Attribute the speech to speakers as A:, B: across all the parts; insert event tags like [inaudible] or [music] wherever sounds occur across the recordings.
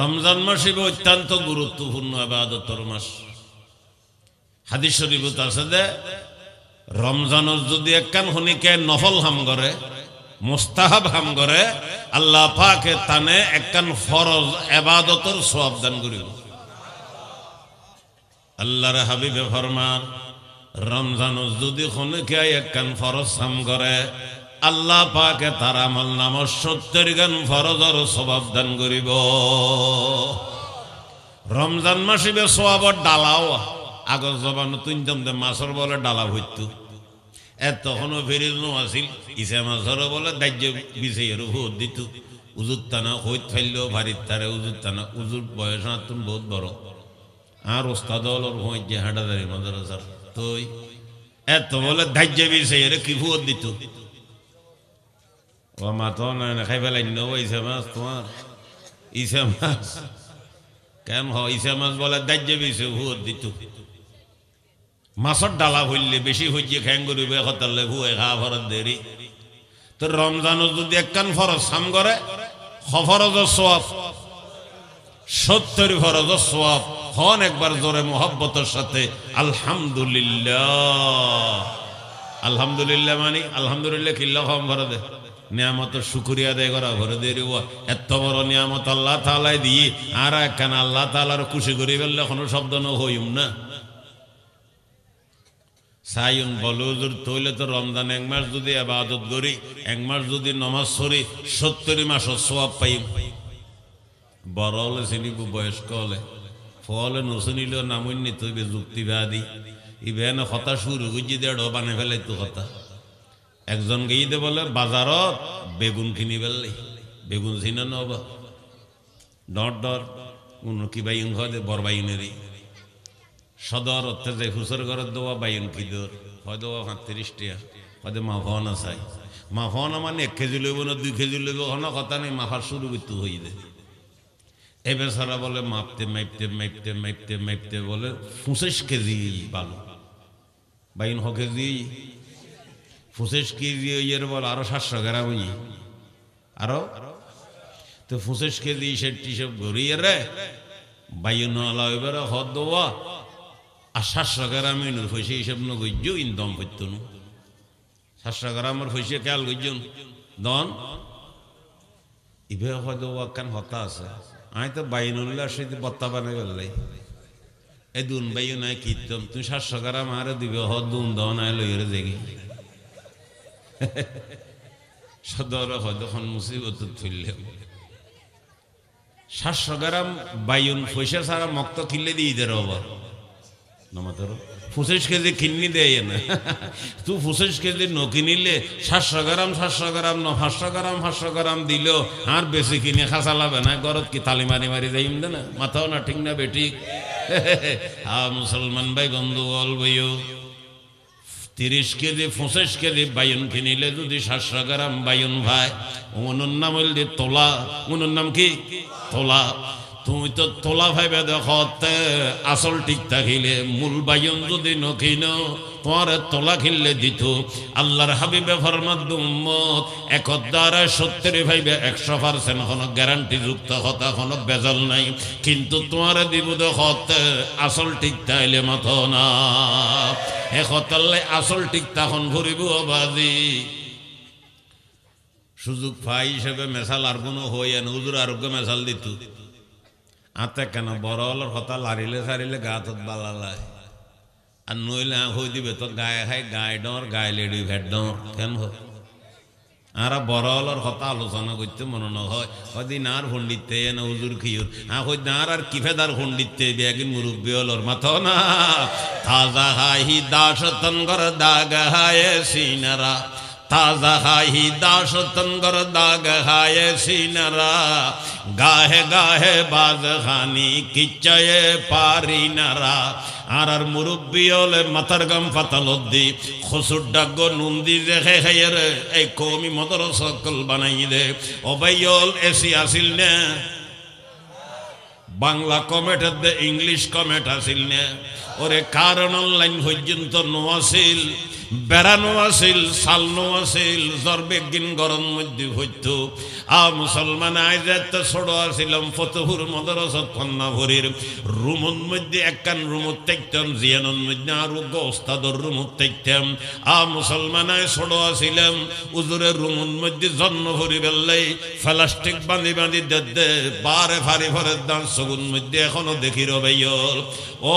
A: রমজান মাস অত্যন্ত গুরুত্বপূর্ণ আবাদতর মাস হাদিস শরীফ আছে যে রমজানের যদি একখান হনিকে নফল হাম করে মোস্তাহাব হাম করে আল্লাহ পাকে তানে একখান ফরজ আবাদতর সব দান করিব আল্লাহর হাবিবে ফরমান রমজান যদি হনিকে একখান ফরজ হাম করে আল্লাহ পাকে তার আমল নাম সত্যের গান ফরজর স্বভাব দান করিব রমজান মাসিবে সোয়াবর ডালাও আগর জবান তুইতাম দে মাছর বলে ডালা হইতু এ তখনও ফেরিজ আসিল ইসে মাছর বলে দাহ্য বিষয়ের ভোট দিত উজুর টানা হইত ফেললেও ভারিত তারে উজুর টানা উজুর বয়স আতুন বহুত বড় আর ওস্তাদ ওর হইত যে হাঁটাদারি মাদার তুই এত বলে ধাহ্য বিষয়ের কি ভোট দিত ও মা তো না খাই পেলাই নেবো ইসে মাছ তোমার ইসে মাছ কেন হ ইসে মাছ বলে দাজ্য বেশি ভুয়োর দিত মাছর ডালা হইলে বেশি হইছে খ্যাং করিবে হতালে ভুয়ে খা ফরত দেরি তো রমজান যদি একখান ফরজ সাম করে হফরজ সোয়াব সত্তর ফরজ সোয়াব হন একবার জোরে মোহব্বতের সাথে আলহামদুলিল্লাহ আলহামদুলিল্লাহ মানে আলহামদুলিল্লাহ কিল্লা হম ফরদে নিয়ামত শুক্রিয়া আদায় করা ভরে দিয়ে দেব এত বড় নিয়ামত আল্লাহ তালাই দিয়ে আর একখান আল্লাহ তালার খুশি করে ফেললে কোনো শব্দ ন হইম না সাইন বলুজুর তৈলে তো রমজান এক মাস যদি আবাদত করি এক মাস যদি নমাজ সরি সত্তরি মাস সব পাইম বড় হলে চিনিব বয়স্ক হলে ফলে নচুনিলেও নামন্যিত হইবে যুক্তিবাদী ইভেন হতা শুরু গুজি দেড় বানে ফেলাই তো হতা একজন গিয়ে বলে বাজারত বেগুন কিনি পেললি বেগুন চিনে নব ডর ডর কোনো কি বাইন হয় বর বাইনেরই সদর অর্থে যে হুসর ঘরের দেওয়া বাইন কি দর হয় দেওয়া সাঁত্রিশ টিয়া হয় মা ভন আসাই মা ভন মানে এক কেজি লইব না দুই কেজি লইব কোনো কথা নেই মাফার শুরু করতে হয়ে যায় এবার সারা বলে মাপতে মাপতে মাপতে মাপতে মাপতে বলে পঁচিশ কেজি বালু বাইন হ কেজি পঁচিশ কেজি ইয়ের বল আরো সাতশো গ্রাম বুঝি আরো তো পঁচিশ কেজি সেটি সব ঘুরিয়ে রে বাইন নালা এবার হদ দেওয়া আর সাতশো গ্রামে নই ফসে এইসব দম ইনদম নু সাতশো গ্রামের ফসে খেয়াল গজ্জ দন হদ হয়তো কেন হতা আছে আমি তো বাইনুল্লাহ আসে বত্তা বানে গেলাই এ দুন বাইও নাই কীর্তন তুমি সাতশো গ্রাম আরে দিবে হদ দুন দন আয় লইরে দেখি সদর হয়তখন মুসিবত থইলে সাতশো গ্রাম বাইন পয়সা সারা মক্ত কিনলে দিয়ে দেয় আবার নমাতর পঁচিশ কেজি কিননি দেয় না তু পঁচিশ কেজি ন কিনিলে সাতশো গ্রাম সাতশো ন পাঁচশো গ্রাম পাঁচশো গ্রাম দিল আর বেশি কিনে খাঁচা লাভে না গরত কি তালি মারি মারি যাইম দে না মাথাও না ঠিক না বেটি হা মুসলমান ভাই বন্ধু অল ভাইও তিরিশ কেজি পঁচিশ কেজি বায়ুন কিনিলে যদি সাতশো গ্রাম বায়ুন ভাই ওনার নাম হইল তোলা ওনার নাম কি তোলা তুমি তো তোলা ভাইবে দেখতে আসল ঠিক থাকিলে মূল বায়ন যদি নখিন তোমার তোলা খিললে দিত আল্লাহর হাবিবে ফরমাদ উম্মত একদারে সত্তর ভাইবে একশো পার্সেন্ট কোনো গ্যারান্টি যুক্ত হতা কোনো বেজাল নাই কিন্তু তোমার দিব দেখতে আসল ঠিক তাইলে মাথ না একতালে আসল ঠিক তখন ভরিব বাজি সুযোগ পাই হিসেবে মেশাল আর কোনো হই হুজুর আরোগ্য মেশাল দিত আতে কেন বড় হল হতা লারিলে সারিলে গা তত বালালায় আর নইলে হই দিবে তো গায়ে হাই গায়ে ডর গায়ে লেডি ভেট ডর কেন হয় আর বড় হলর হতা আলোচনা করতে মনে না হয় হদিন আর হন্ডিতে না হুজুর খিউর হ্যাঁ হই না আর ফেদার হন্ডিতে বেগিন মুরব্বী হলর মাথ না তাজা হাই দাস তন গর দাগ হায় সিনারা ताज़ा हाही दाश तंदर दाग हाय सीनरा গাহে গাহে বাজখানি কিচ্ছয়ে পারি নারা আর আর মুরব্বী হলে মাথার গাম ফাতালদ্দি খসুর ডাক নুন্দি রেখে খাইয়ের এই কমি মদর সকল বানাই দে অবাইল এসি আসিল নে বাংলা কমেটের দে ইংলিশ কমেট আসিল নে ওরে কারণ অনলাইন পর্যন্ত ন আসিল বেড়ানো আসিল সালনো আসিল জর্বে গিন গরম মধ্যে হইত আ মুসলমান আইজাত ছোড়ো আসিলাম ফতহুর মদরস কন্যা ভরির রুমন মধ্যে একখান রুমত তেকতাম জিয়ানন মধ্যে আরোগ্য ওস্তাদর রুমত তেকতাম আ মুসলমান আয় ছোড়ো আসিলাম উজুরের রুমন মধ্যে জন্ম ভরি বেললাই প্লাস্টিক বাঁধি বাঁধি দে বারে ফারি ফরে দান সগুন মধ্যে এখনো দেখি রবাইল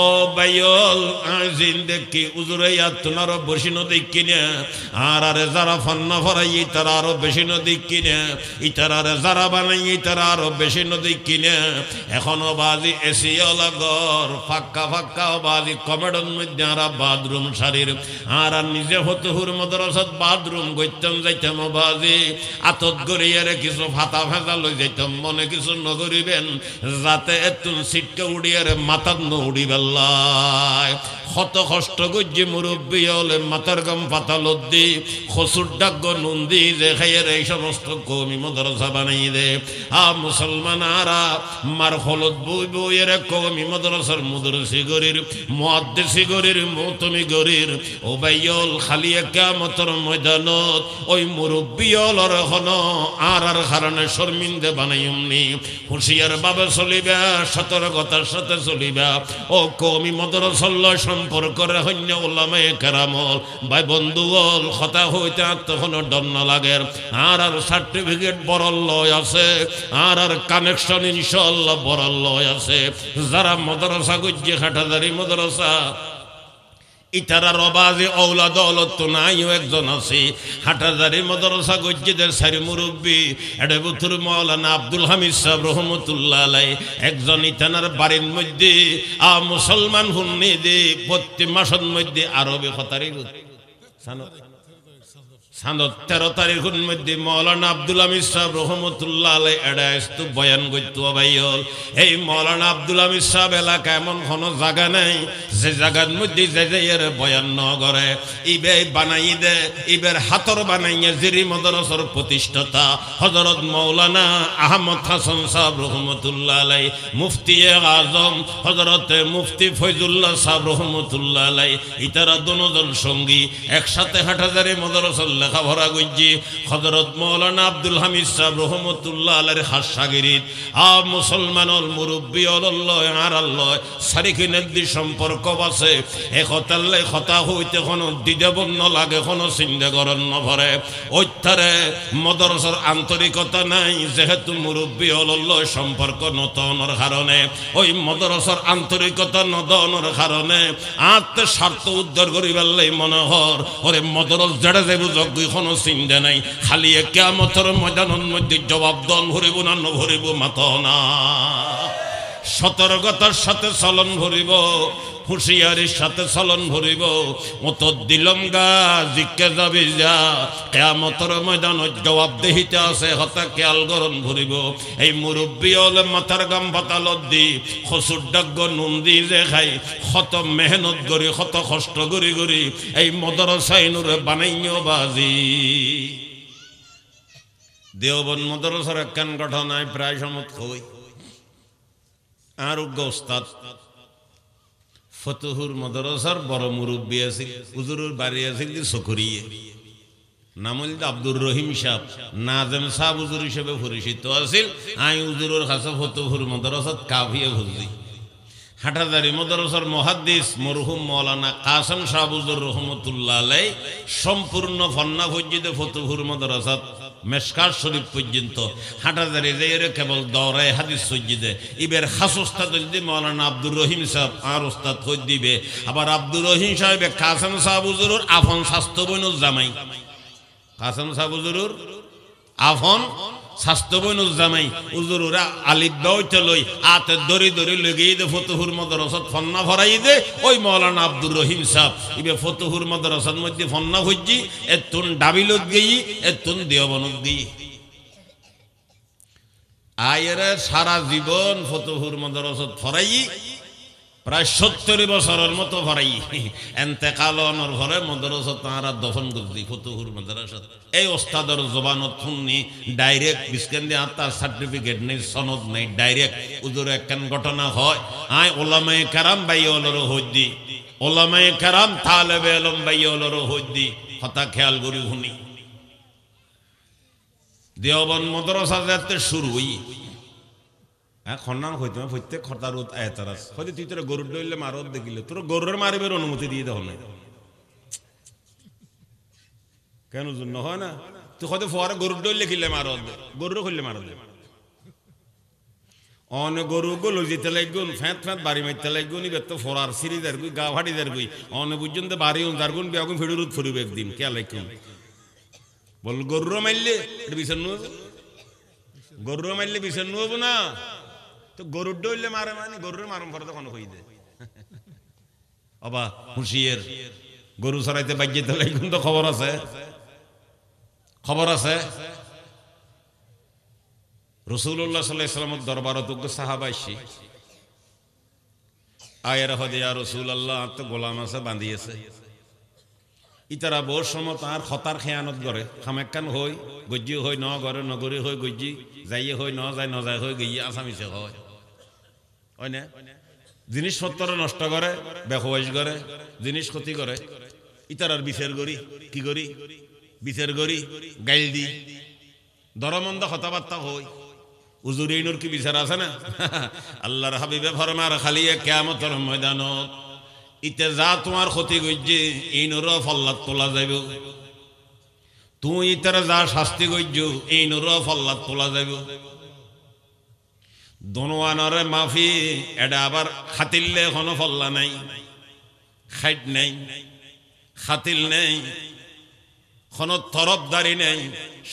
A: ও বাইয়ল আ জিন দেখি উজুরে ইয়াত তোমার বসিনত নদী কিনে আর আরে যারা ফান্না ফরাই তারা আরো বেশি নদী কিনে ইতার আরে যারা বানাই তারা আরো বেশি নদী কিনে এখনো বাজি এসি ঘর ফাক্কা ফাক্কা বাজি কমেডন মধ্যে আর বাথরুম শাড়ির আর আর নিজে হতহুর মদরসত বাথরুম গইতাম যাইতাম বাজি আতত গড়িয়ারে কিছু ফাতা ফেঁজা লই যাইতাম মনে কিছু নগরিবেন যাতে এতুন সিটকে উড়িয়ারে মাতাত ন উড়িবেল্লায় কত কষ্ট করছে মুরব্বী হলে মাতার গম পাতালদ্দি খসুর ডাক নন্দি যে খাইয়ের এই সমস্ত কমি মদরসা বানাই দে আ মুসলমান আরা মার হলদ বই বইয়ের কমি মদরসার মদরসি গরির মহাদ্দেশি গরির মৌতমি গরির ও বাইয়ল খালি একা মতর ময়দানত ওই মুরব্বিয়লর হন আর আর কারণে শর্মিন্দে বানাইমনি হুঁশিয়ার বাবে চলিবা সতর্কতার সাথে চলিবা ও কমি মদরসল্ল সম্পর্ক রে হন্য ওলামে কেরামল ভাই বল কথা হইতে আর ডন্ন লাগে আর আর সার্টিফিকেট বড় লয় আছে আর আর কানেকশন ইনশাল্লাহ বড় লয় আছে যারা মদরসা গুজ্জে খাটাদারি মদরসা ইতারা রবাজে ওলা দৌলত তো নাইও একজন আছে হাটাজারি মদরসা গজ্জিদের সারি মুরব্বী বুথুর মৌলানা আব্দুল হামিদ সাহেব রহমতুল্লাহ আলাই একজন ইতানার বাড়ির মধ্যে আ মুসলমান হুন্নি দে প্রতি মাসের মধ্যে আরবে হতারি sea, সান্দর তেরো তারিখের মধ্যে মৌলানা আব্দুল আমির সাহেব রহমতুল্লাহ আলাই এডাইস বয়ান করতো হল এই মৌলানা আব্দুল আমির সাহেব এলাকা এমন কোন জায়গা নাই যে জায়গার মধ্যে যে যাইয়ের বয়ান ন করে ইবে বানাই দে ইবের হাতর বানাইয়ে জিরি মদরসর প্রতিষ্ঠাতা হজরত মৌলানা আহমদ হাসান সাহেব রহমতুল্লাহ আলাই মুফতি আজম হজরত মুফতি ফৈজুল্লাহ সাহেব রহমতুল্লাহ আলাই ইতারা দুজন সঙ্গী একসাথে হাটাজারি মদরসল্লা লেখাপড়া করছি হজরত মৌলানা আব্দুল হামিদ সাহেব রহমতুল্লাহ আলের হাসাগিরিত আব মুসলমান মুরব্বী অলল্লয় আর আল্লয় সারিখিনের দি সম্পর্ক বাসে একতাল্লে হতা হইতে কোনো দ্বিদেবন্ন লাগে কোনো চিন্তাকরণ নভরে ঐত্যারে মদরসর আন্তরিকতা নাই যেহেতু মুরব্বী অলল্লয় সম্পর্ক নতনের কারণে ওই মদরসর আন্তরিকতা নদনের কারণে আত্মস্বার্থ উদ্ধার করিবার মনোহর ওরে মদরস জেড়ে দেব দুই কোনো চিন্তা নাই খালি কেয়ামতর ময়দানের মধ্যে জবাব দন ভরিব না নভরিব মাত না সতর্কতার সাথে চলন ভরিব হুঁশিয়ারির সাথে চলন ভরিব মত দিলম গা জিকে যাবি যা কেয়ামতর ময়দানত দেহিতে আছে হতা খেয়াল গরম ভরিব এই মুরব্বী হলে মাথার গাম পাতালত দি শ্বশুর ডাক্য নুন দি যে খাই শত মেহনত করি শত কষ্ট করি করি এই মদর সাইনুরে বানাইও বাজি দেওবন মদরসর একখান গঠনায় প্রায় সমত হই আর উগ্র ফতহুর মদরসার বড় মুরব্বী আছিল হুজুরের বাড়ি আছিল সকরিয়ে নামলিদ আব্দুর রহিম সাহ নাজম সাহ হুজুর হিসেবে পরিচিত আছিল আই হুজুরের কাছে ফতহুর মদরসাত কাভিয়ে হুজি হাটাদারি মদরসার মহাদ্দিস মরহুম মৌলানা কাসম হুজুর রহমতুল্লাহ আলাই সম্পূর্ণ ফন্না ভজ্জিত ফতহুর মদরসাত মেশকার শরীফ পর্যন্ত হাঁটাদারি যে কেবল দৌড়ায় হাদিস সজ্জিদে ইবের খাস ওস্তাদ যদি মৌলানা আব্দুর রহিম সাহেব আর ওস্তাদ হই দিবে আবার আব্দুর রহিম সাহেব সাহেব সাহাবুজুরুর আফন স্বাস্থ্য বইনুর জামাই সাহেব সাহাবুজুরুর আফন স্বাস্থ্যবন উজ্জামাই উজুরা আলিদ লই আতে দরি দরি লগিয়ে দে ফতুহুর মদরসত ফন্না ভরাই দে ওই মৌলানা আব্দুর রহিম সাহ ইবে ফতুহুর মদরসত মধ্যে ফন্না হইজি এ তুন ডাবিলত গেই এ তুন দেওবনত গেই আয়ের সারা জীবন ফতুহুর মদরসত ফরাই প্রায় সত্তর বছরের মতো ভরাই এতেকাল অনর ঘরে মদরস তাঁরা দফন করতি ফতুহুর মদরস এই ওস্তাদর জবানত শুননি ডাইরেক্ট বিস্কেন্দি আত্মার সার্টিফিকেট নেই সনদ নেই ডাইরেক্ট উজুর একখান ঘটনা হয় আয় ওলামাই কারাম বাই অলর হদ্দি ওলামাই কারাম তালেবে বেলম বাই অলর হদ্দি হতা খেয়াল করি শুনি দেওবন মদরসা যাতে শুরু হই হ্যাঁ খন্নাম হইতে প্রত্যেক খতার আয়াতার আছে হয়তো তুই তোরা গরুর ডইলে মারত দেখিলে তোর গরুর মারিবের অনুমতি দিয়ে দেওয়া কেন জন্য হয় না তুই হয়তো ফোয়ারে গরুর ডইলে খিলে মারত দে গরুরও খুললে মারত দে অন গরু গোল যেতে লাগুন ফ্যাঁত ফ্যাঁত বাড়ি মারতে লাগুন ইবে তো ফোরার সিরি যার গুই গা ফাটি যার গুই অন পর্যন্ত বাড়ি যার গুন বেগুন ফিরুর ফুরিবে একদিন কে লাগুন বল গরুর মারলে এটা বিষণ্ণ গরুর মারলে বিষণ্ণ হবো না তো গরুর ডইলে মারে মানে গরুর মারম ফরতে কোনো হই দে অবা হুঁশিয়ের গরু সরাইতে বাগিয়ে তাহলে এখন তো খবর আছে খবর আছে রসুল্লাহ সাল্লাহ ইসলামত দরবার অযোগ্য সাহাবাইছি আয়ের হদিয়া রসুল আল্লাহ তো গোলাম আছে বাঁধিয়েছে ইতারা বোর সময় তার খেয়ানত করে খামেকান হই গজ্জি হই ন ঘরে নগরী হই গজ্জি যাইয়ে হই ন যায় ন যায় হই গিয়ে আসামিছে হয় জিনিসপত্র নষ্ট করে বেহবাস করে জিনিস ক্ষতি করে ইতারার বিচার করি কি করি বিচার করি গাইল দি দরমন্দ কথাবার্তা হই কি বিচার আছে না আল্লাহর হাবিবে ফরমার ময়দানত ইতে যা তোমার ক্ষতি করছে এইনুর ফল্লাদ তোলা যাইব তুই ইতারা যা শাস্তি করছ এইনুর ফল্লাদ তোলা যাইব দনোয়ানরে মাফি এটা আবার খাতিললে এখনো ফল্লা নাই খাইট নেই খাতিল নেই কোনো তরফদারি নেই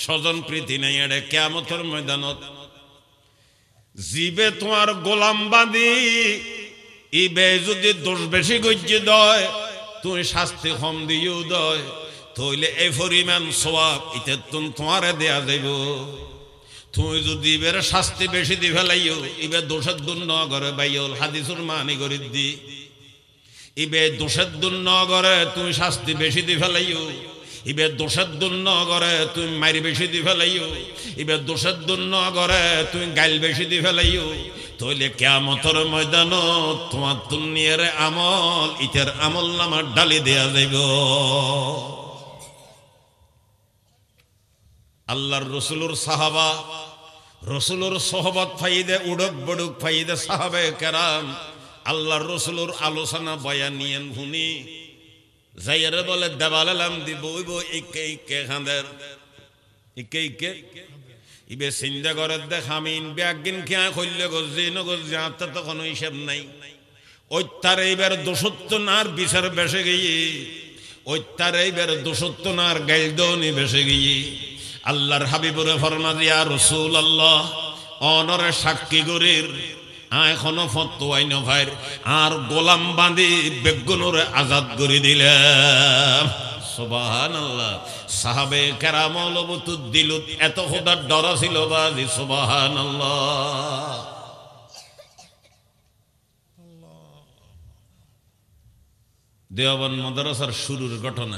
A: স্বজন প্রীতি নেই এটা কেমতর ময়দানত জিবে তোমার গোলাম বাঁধি ইবে যদি দোষ বেশি গজ্জি দয় তুমি শাস্তি হম দিও দয় তৈলে এ পরিমাণ সোয়াব ইতে তোমারে দেয়া দেব তুমি যদি এবার শাস্তি বেশি দি ফেলাইও এবার দোষের দুন করে বাইয়ল হাদিসুর মানি করি দি ইবে দোষের দুন করে তুমি শাস্তি বেশি দি ফেলাইও ইবে দোষের দুন করে তুমি মারি বেশি দি ফেলাইও ইবে দোষের দুন করে তুমি গাইল বেশি দি ফেলাইও তইলে কেমতর ময়দান তোমার দুনিয়ার আমল ইতের আমল নামার ডালি দেয়া যাইব আল্লাহর রসুলুর সাহাবা রসুলুর সোহবত ফাইদে উড়ক বড়ুক ফাইদে সাহাবে কেরাম আল্লাহর রসুলুর আলোচনা বয়া নিয়েন হুনি যাইয়ারে বলে দেবালাম দিব ইকে ইকে খাঁদের ইকে ইকে ইবে চিন্তা করে দেখামিন ব্যাগিন খেয়া কইলে গজি নগজি আত্মা তখন হিসেব নাই ঐত্যার এইবার দোষত্ব নার বিচার বেসে গিয়ে ঐত্যার এইবার দোষত্ব নার গাইল দৌনি বেসে গিয়ে আল্লাহর হাবিবুরে ফরমাদিয়া রসুল আল্লাহ অনরে সাক্ষী গরির হ্যাঁ, এখনো ফতোয়াই ভাইর আর গোলাম বাঁধি বেগুনরে আজাদ করে দিলে এত বাজি দেওয়ান মাদ্রাসার শুরুর ঘটনা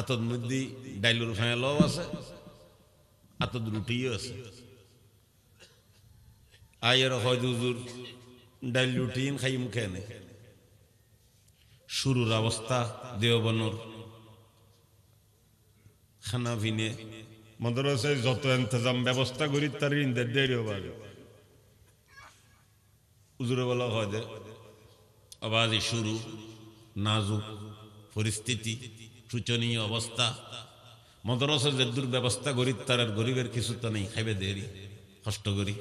A: আতদ মধ্যে ডাইলুর ফেঁলাও আছে আতত রুটিও আছে আয়ের হয় হুজুর ডাইল রুটি খাই মুখে এনে শুরুর অবস্থা দেওবনর খানা ভিনে মাদ্রাসায় যত ইন্তজাম ব্যবস্থা করি তার ইন্দের দেরিও বাজে উজুরে বলা হয় যে আবাজ শুরু নাজুক পরিস্থিতি শোচনীয় অবস্থা মদরসা যে দুর্ব্যবস্থা গরিব তার আর গরিবের কিছু তো নেই খাইবে দেরি কষ্ট করি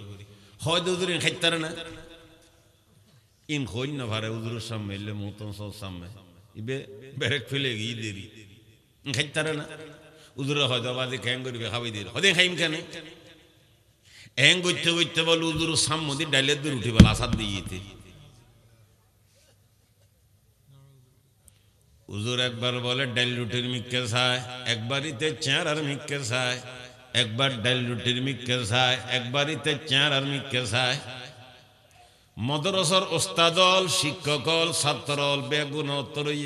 A: হয় দুদিন খাইতারে না ইন খোঁজ না ভারে উদুর সামনে এলে মতন সব সামনে ইবে ব্যারেক ফেলে গিয়ে দেরি খাইতারে না উদুরে হয় বাদে খ্যাং করিবে খাবি দেরি হদে খাইম কেন এং গইতে গইতে বলে উদুর সামনে ডাইলের দূর উঠি বলে আসার দিয়ে হুজুর একবার বলে ডাল রুটির মিক্কে ছায় একবারিতে চেয়ার আর মিক্কে সায় একবার ডাল রুটির মিক্কে ছায় একবারিতে চেয়ার আর মিক্কে সায় মদরসর ওস্তাদল শিক্ষকল ছাত্রল বেগুন তরই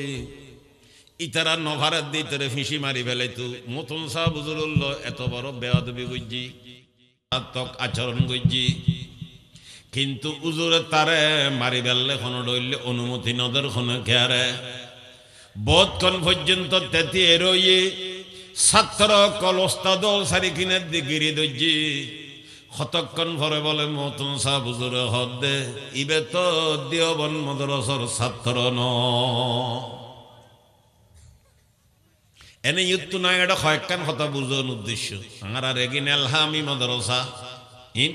A: ইতারা নভারের দিতরে ফিসি মারি ফেলে তু মতন সাহ বুজুরুল্ল এত বড় বেয়াদবি গুজি মারাত্মক আচরণ গুজি কিন্তু উজুরে তারে মারি ফেললে খনো ডইলে অনুমতি নদের খনো খেয়ারে বোধক্ষণ পর্যন্ত তেতি এরোয়ে কল কলস্তাদ সারি কিনে দিগিরি দজ্জি কতক্ষণ ভরে বলে মতন সাহ বুজুরে হদ্দে ইবে তো দিয়বন মদরসর সাতর ন এনে ইউত্তু নাই এটা কয়েকখান কথা বুঝন উদ্দেশ্য আমার আর এগিন আলহা আমি মদরসা ইন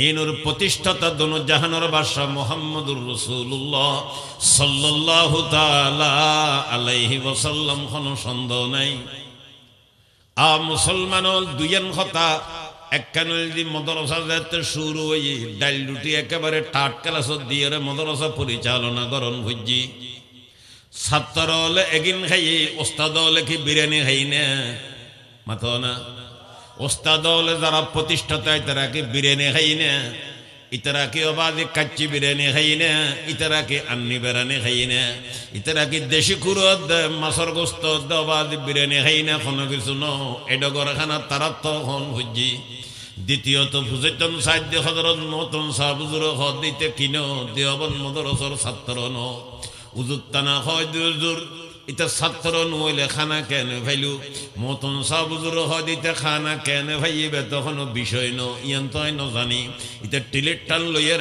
A: এই নূর প্রতিষ্ঠাতা দোনো জাহানোর বাদশাহ মোহাম্মদুর রসুল্লাহ সাল্লাহ তালা আলাইহি ওসাল্লাম কোনো সন্দেহ নাই আ মুসলমানল দুইয়ের কথা একখানি মদরসা যাতে শুরু হই ডাল রুটি একেবারে টাটকালাস দিয়ে মদরসা পরিচালনা করন ভুজি ছাত্র হলে এগিন খাই ওস্তাদ হলে কি বিরিয়ানি খাই না মাথা না ওস্তাদ হলে যারা প্রতিষ্ঠাতায় তারা কি বিরিয়ানি খাই না ইতারা কি অবাধে কাচ্চি বিরিয়ানি খাই না ইতারা কি আন্নি বেড়ানি খাই না ইতারা কি দেশি কুড়ো মাছর গোস্ত অবাধে বিরিয়ানি খাই না কোনো কিছু ন এডগর খানা তারা তো হন খুঁজি দ্বিতীয়ত ফুজেতন সাহায্য হজরত নতন সাহাবুজুর হদ দিতে কিনো দেওয়াবন মদরসর ছাত্র ন উজুত্তানা হয় দুজুর ইতা ছাত্র নইলে খানা কেন ভাইলু মতন সাবুজুর হদিতে খানা কেন ভাইবে তখন বিষয় ন ইয়ান তো ন জানি ইতা টিলেট টাল লইয়ে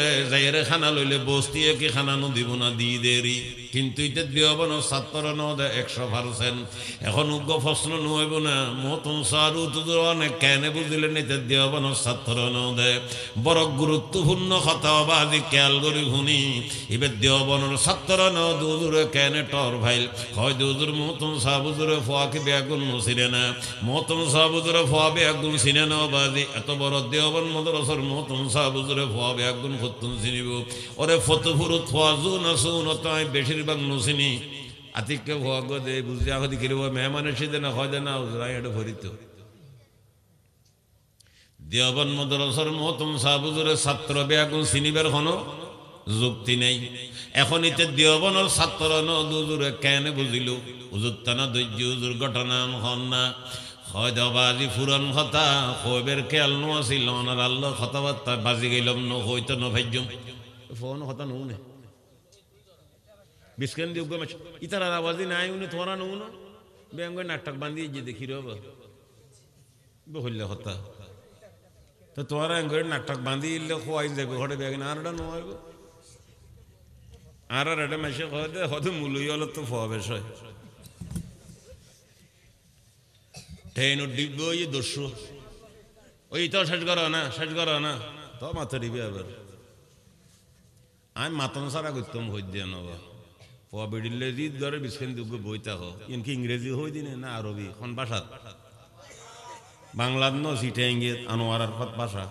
A: রে খানা লইলে বস্তি কি খানা ন দিব না দি দেরি কিন্তু এটা দিয়বানো সাতপরানো একশো পার্সেন্ট এখন উগ্র ফসল নহইব না মতন সার তোদের অনেক কেন বুঝিলেন এটা না সাতর দেয় বড় গুরুত্বপূর্ণ কথা বা আজি খেয়াল করি শুনি এবার দেওয়ানোর ন দুজুরে কেন টর ভাইল হয় দুজুর মতন সাবুজুরে ফোয়াকে বেগুন চিনে না মতন সাবুজুরে ফোয়া বেগুন সিনে না বাজি এত বড় দেওয়ান মদরসর মতন সাবুজুরে ফোয়া বেগুন ফতুন চিনিব ওরে ফতুফুরু ফোয়া জুন আসুন তাই বেশির বাংলো চিনি দে না হয় না ওজরাই এটা ভরিত দেওয়ান মদরসর মহতম সাহাবুজুরের ছাত্র যুক্তি নেই এখন ইতে দেওয়ানোর ছাত্র কেন বুঝিল উজুত্তানা ধৈর্য হন না বাজি ফুরন হতা হইবের খেয়াল নো আল্লাহ বাজি গেলাম ন হইতো নভাজ্যম ফোন হতা নুনে দিয়ে ಬಿಸ್ಕಂದಿ ಉಗ್ಗಮ ಈ ಥರ ವದಿ ನಾಯಿವನು ತೋರಾನವನು ಬೇಂಗ ನಾಟಕ ಬಂದು ಇದ್ದಿದ್ದೆ ಕಿರೋಬ ಹೊಲ್ಲೆ হতা তো তোরা এঙ্গ নাটক বাঁধি ইল্লে খোয়াই যাবে ঘরে বেগ না আরটা নয় আর আর এটা মেশে হদে হদে মুলুই হলো তো ফবেশ হয় ট্রেন ডিব্ব ওই ইয়ে দস্যু ওই তো শেষ করো না শেষ করো না তো মাথা ডিবি আবার আমি মাতন সারা করতাম হইতে নবা ওয়াবিডিল্লে জিদ ধরে বিশ্বেন দুগ্গ বইতা হো ইনকি ইংরেজি হই দিনে না আরবি কোন ভাষা বাংলার ন সিটে ইঙ্গিত আনোয়ারার হত ভাষা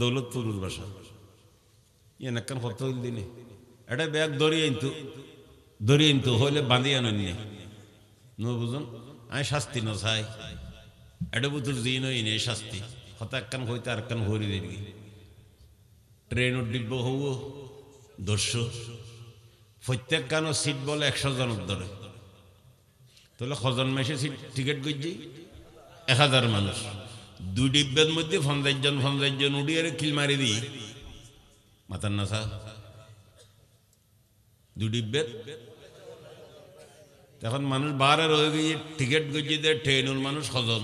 A: দৌলতপুরুর ভাষা ইয়ে একখান দিনে এটা ব্যাগ ধরিয়ে ইন্তু ধরিয়ে ইন্তু হইলে বাঁধিয়ে আনন্যে ন বুঝুন আমি শাস্তি ন চাই এটা বুতুর দিন হই নে শাস্তি হতা একখান হইতে আর একখান হরি দেরি ট্রেন উড্ডিব্য হও দর্শ প্রত্যেক কানো সিট বলে একশো জন ধরে তাহলে খজন মাসে সিট টিকিট করছি এক হাজার মানুষ দুই ডিব্বের মধ্যে পঞ্চাশ জন পঞ্চাশ জন উঠিয়ে কিল মারি দিই মাতার স্যার দুই ডিব্বের তখন মানুষ বারে রয়ে গিয়ে টিকিট করছি দেয় ট্রেনুর মানুষ সজন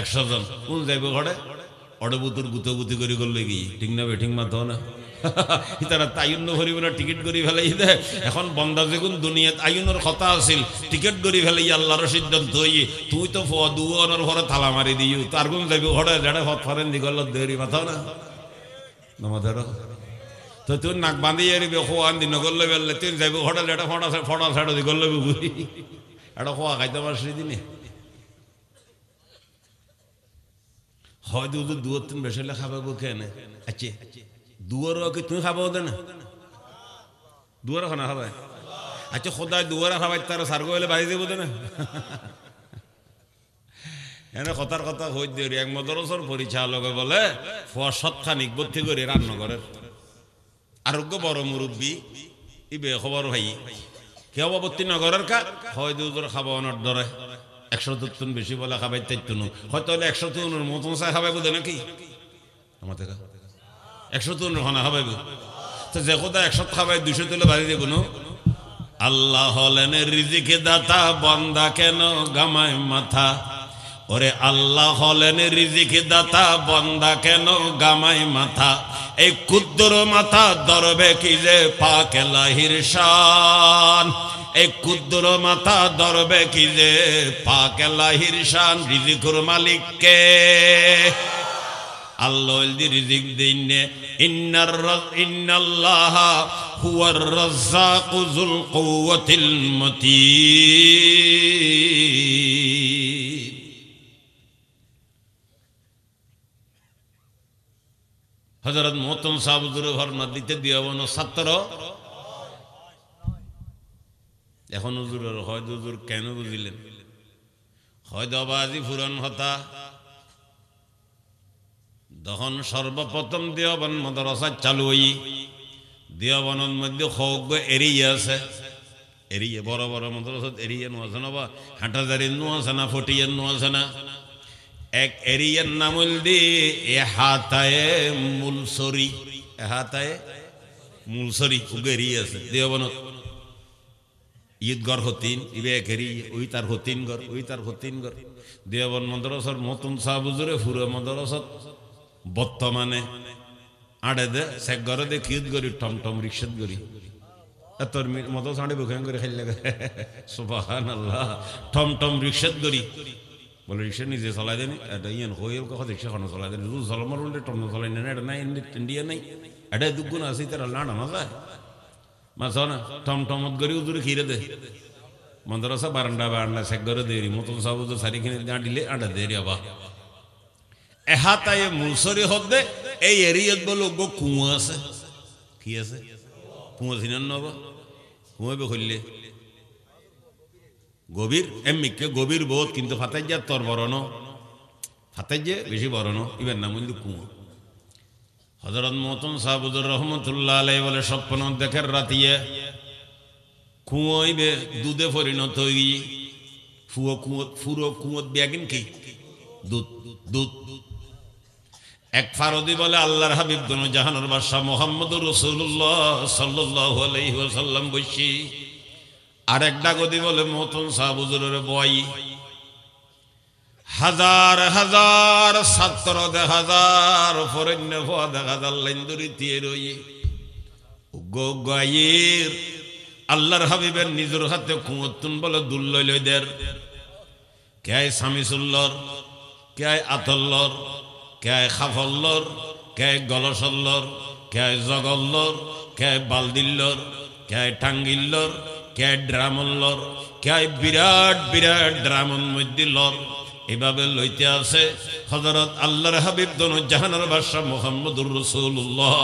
A: একশো জন কোন যাইব ঘরে অডবুতুর গুতি করে করলে গিয়ে ঠিক না বেঠিক মাতো না [laughs] তারা তাইন্য হরিবনের টিকিট করি ফেলাই দেয় এখন বন্দা যেগুন দুনিয়াত আইনের কথা আছিল টিকিট করি ফেলাই আল্লাহর সিদ্ধান্ত হই তুই তো দুয়ানোর ঘরে থালা মারি দিও তার গুণ যাবি ঘরে জেড়ে হত ফারেন নিগল দেরি মাথাও না নমাধার তো তুই নাক বাঁধিয়ে এরিবে খোয়ান দিন গল্লে বেললে তুই যাবি ঘরে জেড়ে ফটা ফটা ছাড়ো দি গল্লে বুঝি এটা খোয়া খাইতে পারছি দিনে হয়তো দুয়ার তিন বেশি খাবে কেনে আচ্ছা দুয়ার কি তুমি খাবো দে না দুয়ার খানা খাবাই আচ্ছা সদায় দুয়ার খাবাই তার সার্গ হলে বাড়ি দিব দে এনে কথার কথা হই দিয়ে এক মদরসর লগে বলে ফসত খানিক ভর্তি করে রান্নাঘরের আরোগ্য বড় মুরব্বী ইবে খবর ভাই কেউ বাবত্তি নগরের কা হয় দুজোর খাবানোর ডরে একশো তুন বেশি বলে খাবাই তাই তুনু হয়তো একশো তুনুর মতন খাবাই বোধ নাকি আমাদের একশো তুল হনা হবে তো যে কোথায় একশো খাবাই দুশো তুলে বাড়ি দিয়ে কোনো আল্লাহ হলেন রিজিকে দাতা বন্দা কেন গামায় মাথা ওরে আল্লাহ হলেন রিজিকে দাতা বন্দা কেন গামাই মাথা এই ক্ষুদ্র মাথা দরবে কি যে পাকে লাহির শান এই ক্ষুদ্র মাথা দরবে কি যে পাকে লাহির শান রিজিকুর মালিককে হজরত মোহতম সাহুর ভরনা দিতে দিয়ে ছাত্র এখন হজুর হয়তো হুজুর কেন বুঝিলেন হয়তো আজি ফুরন হতা তখন সর্বপ্রথম দেওয়ান মাদ্রাসা চালু হই দেওবনের মধ্যে হোক এরিয়া আছে এরিয়ে বড় বড় মাদ্রাসা এরিয়ে নো আছে না বা হাঁটাদারি নো আছে না ফটিয়ে নো আছে না এক এরিয়ার নাম হল দি এহাতায় মুলসরি হাতায়ে মুলসরি উগে এরিয়ে আছে দেওবনত ঈদগর হতিন ইবে ঘেরি ওই তার হতিন ওই তার হতিন দেওয়ান দেওবন মদ্রসর মতন শাহ বুজুরে ফুরে মদ্রসত বর্তমানে আড়ে দে সেক ঘরে দে খিদ টম টম রিক্সাত গরি তোর মতো সাড়ে বুখান করে খাইলে সুবাহান আল্লাহ টম টম রিক্সাত গরি বলে রিক্সা নিজে চলাই দেনি এটা ইয়ান হয়ে কথা রিক্সা খানো চলাই দেনি রুজ জলমার উল্টে টম চলাই নেন এটা নাই ইন্ডিয়া নাই এটা দুগুণ আছে তার আল্লাহ না যায় মাছ না টমটমত গরি উদুরে খিরে দে মন্দরসা বারান্দা বারান্দা সেক গরে দেরি মতন সাবুজ সারি কিনে আডিলে আডা দেরি আবার এহাতায় মুসরি হদ্দে এই এরিয়াত বলো গো আছে কি আছে কুঁয়ো চিনেন নব খুললে গভীর এমনিকে গভীর বোধ কিন্তু ফাতাইজার তোর বরণ ফাতাইজে বেশি বরণ ইবেন নাম কিন্তু কুঁয়ো হজরত মতন সাহাবুদুর রহমতুল্লাহ আলাই বলে স্বপ্ন দেখের রাতিয়ে কুঁয়োইবে দুধে পরিণত গিয়ে ফুয়ো কুঁয়ো ফুরো কুঁয়োত ব্যাগিন কি দুধ দুধ এক ফারদি বলে আল্লাহর হাবিব জাহানুর বাদশাহ মোহাম্মদ রসুল্লাহ সাল্লাহ আলহিহাসাল্লাম বসি আর এক ডাগদি বলে মতন সাহাবুজুরের বয় হাজার হাজার সাতর হাজার ফরেন্য ফোয়া দেখা যার লাইন দুরি দিয়ে রয়ে গো গাইয়ের আল্লাহর হাবিবের নিজের হাতে কুমতুন বলে দুল্লইলদের কে আয় সুল্লর কে আয় আতল্লর কে খাফল্লর কে গলসল্লর কে জগল্লর কে বালদিল্লর কে টাঙ্গিল্লর কে ড্রামল্লর কে বিরাট বিরাট ড্রামন মদ্দিল্লর এভাবে লইতে আছে হজরত আল্লাহর হাবিব দনু জাহানার বাদশাহ মোহাম্মদুর রসুল্লাহ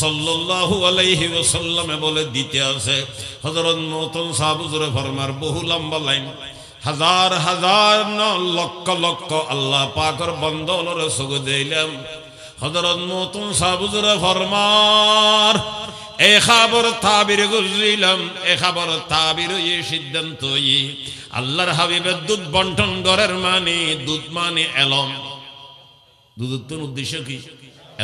A: সাল্লাহ আলাইহি ওসাল্লামে বলে দিতে আছে হজরত নতুন সাহাবুজুরে ফরমার বহু লম্বা লাইন হাজার হাজার ন লক্ষ লক্ষ আল্লাহ পাকর বন্ধনের সুখ দিলাম হজরত নতুন সাবুজরে ফরমার এ খাবর তাবির গুজরিলাম এ খাবর তাবির ই সিদ্ধান্ত ই আল্লাহর হাবিবের দুধ বন্টন গড়ের মানি দুধ মানি এলম দুধ উদ্দেশ্য কি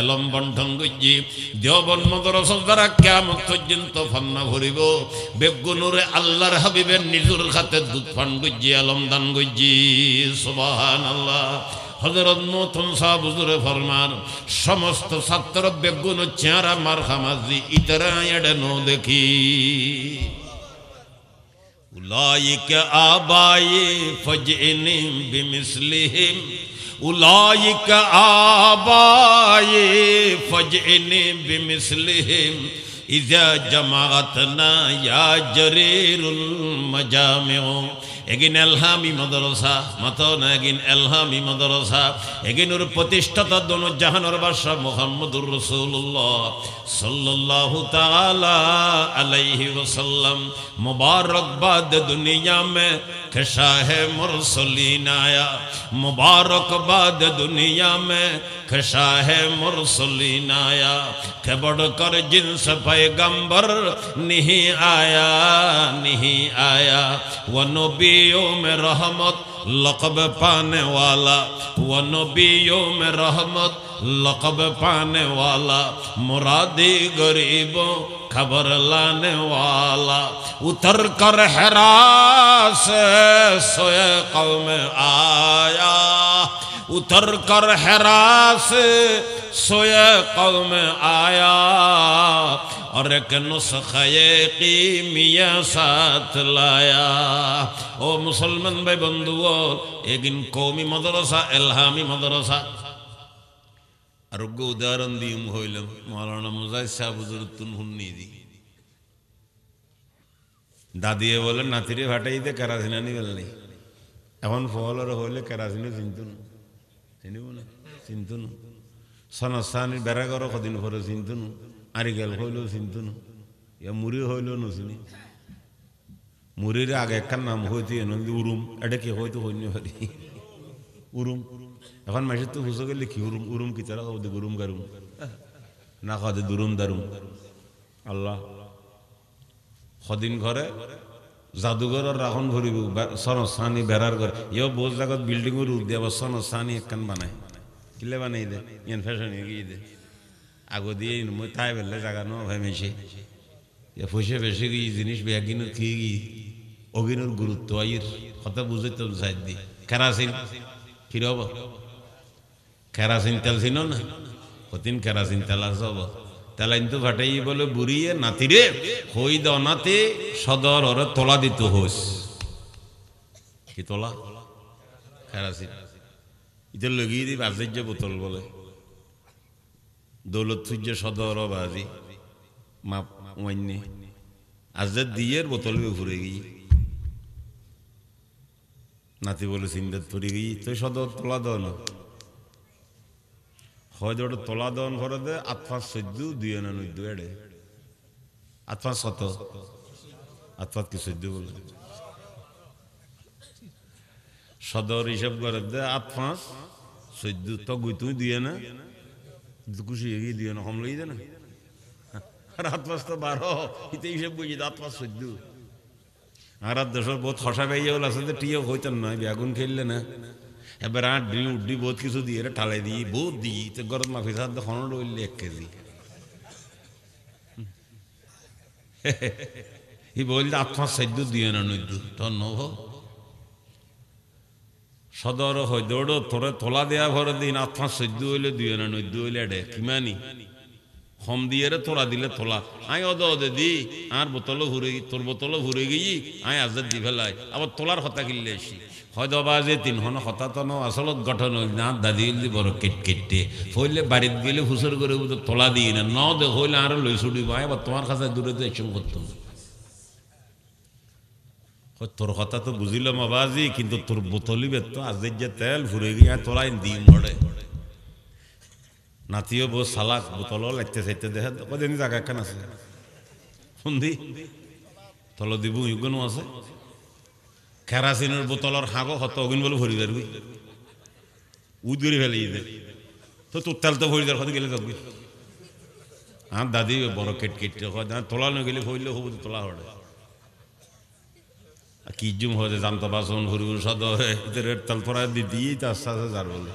A: এলম বন্ধন গজ্জি দেওবন মদরসর দ্বারা কেমন পর্যন্ত ফান্না ভরিব বেগুনুরে আল্লাহর হাবিবের নিজুর হাতে দুধ ফান গজ্জি আলম দান গজ্জি সোবাহান আল্লাহ হজরত নতুন সাহ বুজুরে ফরমার সমস্ত ছাত্র বেগুন চেহারা মার খামাজি ইতারা এডে নো দেখি উলাইকে আবায়ে ফজইনিম বিমিসলিহিম উলাইকা আবায়ে ফজনে বিমিসলিহিম ইজা জামাতনা ইয়া জরিরুল মাজামিউ এগিন এলহামি মদরসা মাতন এগিন এলহামি মদরসা এগিনুর প্রতিষ্ঠাতা দনু জাহানর বাদশা মোহাম্মদুর রসুল্লাহ সাল্লাল্লাহু তাআলা আলাইহি ওয়াসাল্লাম মুবারক দুনিয়া মে کہ شاہ مرسلین آیا مبارک باد دنیا میں کہ شاہ مرسلین آیا کہ بڑھ کر جنس پیغمبر نہیں آیا نہیں آیا وہ نبیوں میں رحمت لقب پانے والا وہ نبیوں میں رحمت لقب پانے والا مرادی غریبوں खबर लाने वाला उतर कर हरास सोए कौम आया उतर कर हरास सोए कौम आया और एक की मिया साथ लाया ओ मुसलमान भाई बंधुओं एक इन कौमी मदरसा इलामी मदरसा আরোগ্য উদাহরণ দিয়ে হইলাম মৌলানা মুজাহিদ শাহ হুজুরুত্তুন দাদি বলে নাতিরে ভাটাই দে কেরাসিনা নিবেল নেই এখন ফল আর হইলে কেরাসিনে চিন্তু না চিনিব না চিন্তু না সনস্থানি বেড়াগর কদিন পরে চিন্তু নু গেল হইলেও চিন্তু নু ইয়া মুড়ি হইলেও নচিনি মুড়ির আগে একখান নাম হইতে এনে উরুম এটা কি হইতো হইনি পারি উরুম এখন মাসে তো হুসো গেলে কি উরুম উরুম কি তারা ওদের গরুম গারুম না খাদে দুরুম দারুম আল্লাহ সদিন ঘরে জাদুঘরের রাখন ভরিব সনস্থানি বেড়ার ঘরে ইয় বহুত জাগত বিল্ডিংয়ের রূপ দিয়ে আবার সনস্থানি একখান বানাই কিলে বানাই দে ইয়ান ফ্যাশন গিয়ে দে আগো দিয়ে মই তাই বেলে জাগা ভাই ভেমেছি ইয়া ফুসে ফেসে গিয়ে জিনিস বেগিনুর কি গিয়ে অগিনুর গুরুত্ব আইর কথা বুঝে তো সাইড দি কেরাসিন ফিরব কেরাসিন তেল ছিল না কতিন কেরাসিন তেল আসব তেলাইন তো ফাটাই বলে বুড়িয়ে নাতিরে হই অনাতে সদর ওরে তোলা দিত হোস কি তোলা কেরাসিন এটা লগিয়ে দিই বাজিজ্য বোতল বলে দৌলত সূর্য সদর বাজি মাপ ওয়াইনি আজ দিয়ের বোতল ঘুরে গিয়ে নাতি বলে সিন্দার তুলে গিয়ে তুই সদর তোলা দাও না হয়তো ওটা তোলা দন করে দে আতফা সদ্য দুই না নদ্য এড়ে আতফা শত আতফাত কি সদ্য বলে সদর হিসাব করে দে আতফা সদ্য তো গুই তুই দিয়ে না খুশি হয়ে দিয়ে না হম লই দে না আর আতফাস তো বারো ইতে হিসাব বুঝি আতফাস সদ্য আর দেশের বহুত হসা বেয়ে আছে টিও হইতেন নয় বেগুন খেললে না এবার আড্ডি উড্ডি বহুত কিছু দিয়ে ঠালাই দিই বহুত দিই তো গরম মাফি সার তখন রইল এক কেজি ই বলল আত্মার সাধ্য দিয়ে না নৈদ্য তোর নভ সদর হইদৌড় তোরে তোলা দেয়া ভরে দিন আত্মার সাধ্য হইলে দিয়ে না নৈদ্য হইলে ডে কিমানি হম দিয়ে রে তোলা দিলে তোলা আই অদ অদে দি আর বোতলও ঘুরে তোর বোতলও ঘুরে গিয়ে আয় আজাদ দি ফেলাই আবার তোলার হতা কিনলে এসি হয়তো বা যে তিন হন হঠাৎ ন আসলত গঠন হইল না দাদি হইলি বড় কেট কেটে হইলে বাড়িত গেলে হুসর করে তো তোলা দিই না ন দে হইলে আরো লই ছুটিব এবার তোমার কাছে দূরে তো একসঙ্গ করতো তোর কথা তো বুঝিলাম আবাজি কিন্তু তোর বোতলি তো আজের যে তেল ঘুরে গিয়ে তোলাই দিই মরে নাতিও বউ সালাক বোতল লাগতে চাইতে দেখা কদিন জায়গা একখান আছে শুনদি তল দিব ইগুনও আছে কেরাসিনের বোতলর হাঁকো হত অগিন বলে ভরি দেবে উদ করে ফেলে ইদে তো তোর তেল তো ভরি যার হতে গেলে তবে হ্যাঁ দাদি বড় কেট কেটে তোলা নয় গেলে ভরলে হবো তোলা হড়ে কিজুম হতে জানতে বাসন ভরি হরু সদরে তাল পরা দিদি তো আস্তে আচ্ছা আস্তে আচ্ছা যার বলে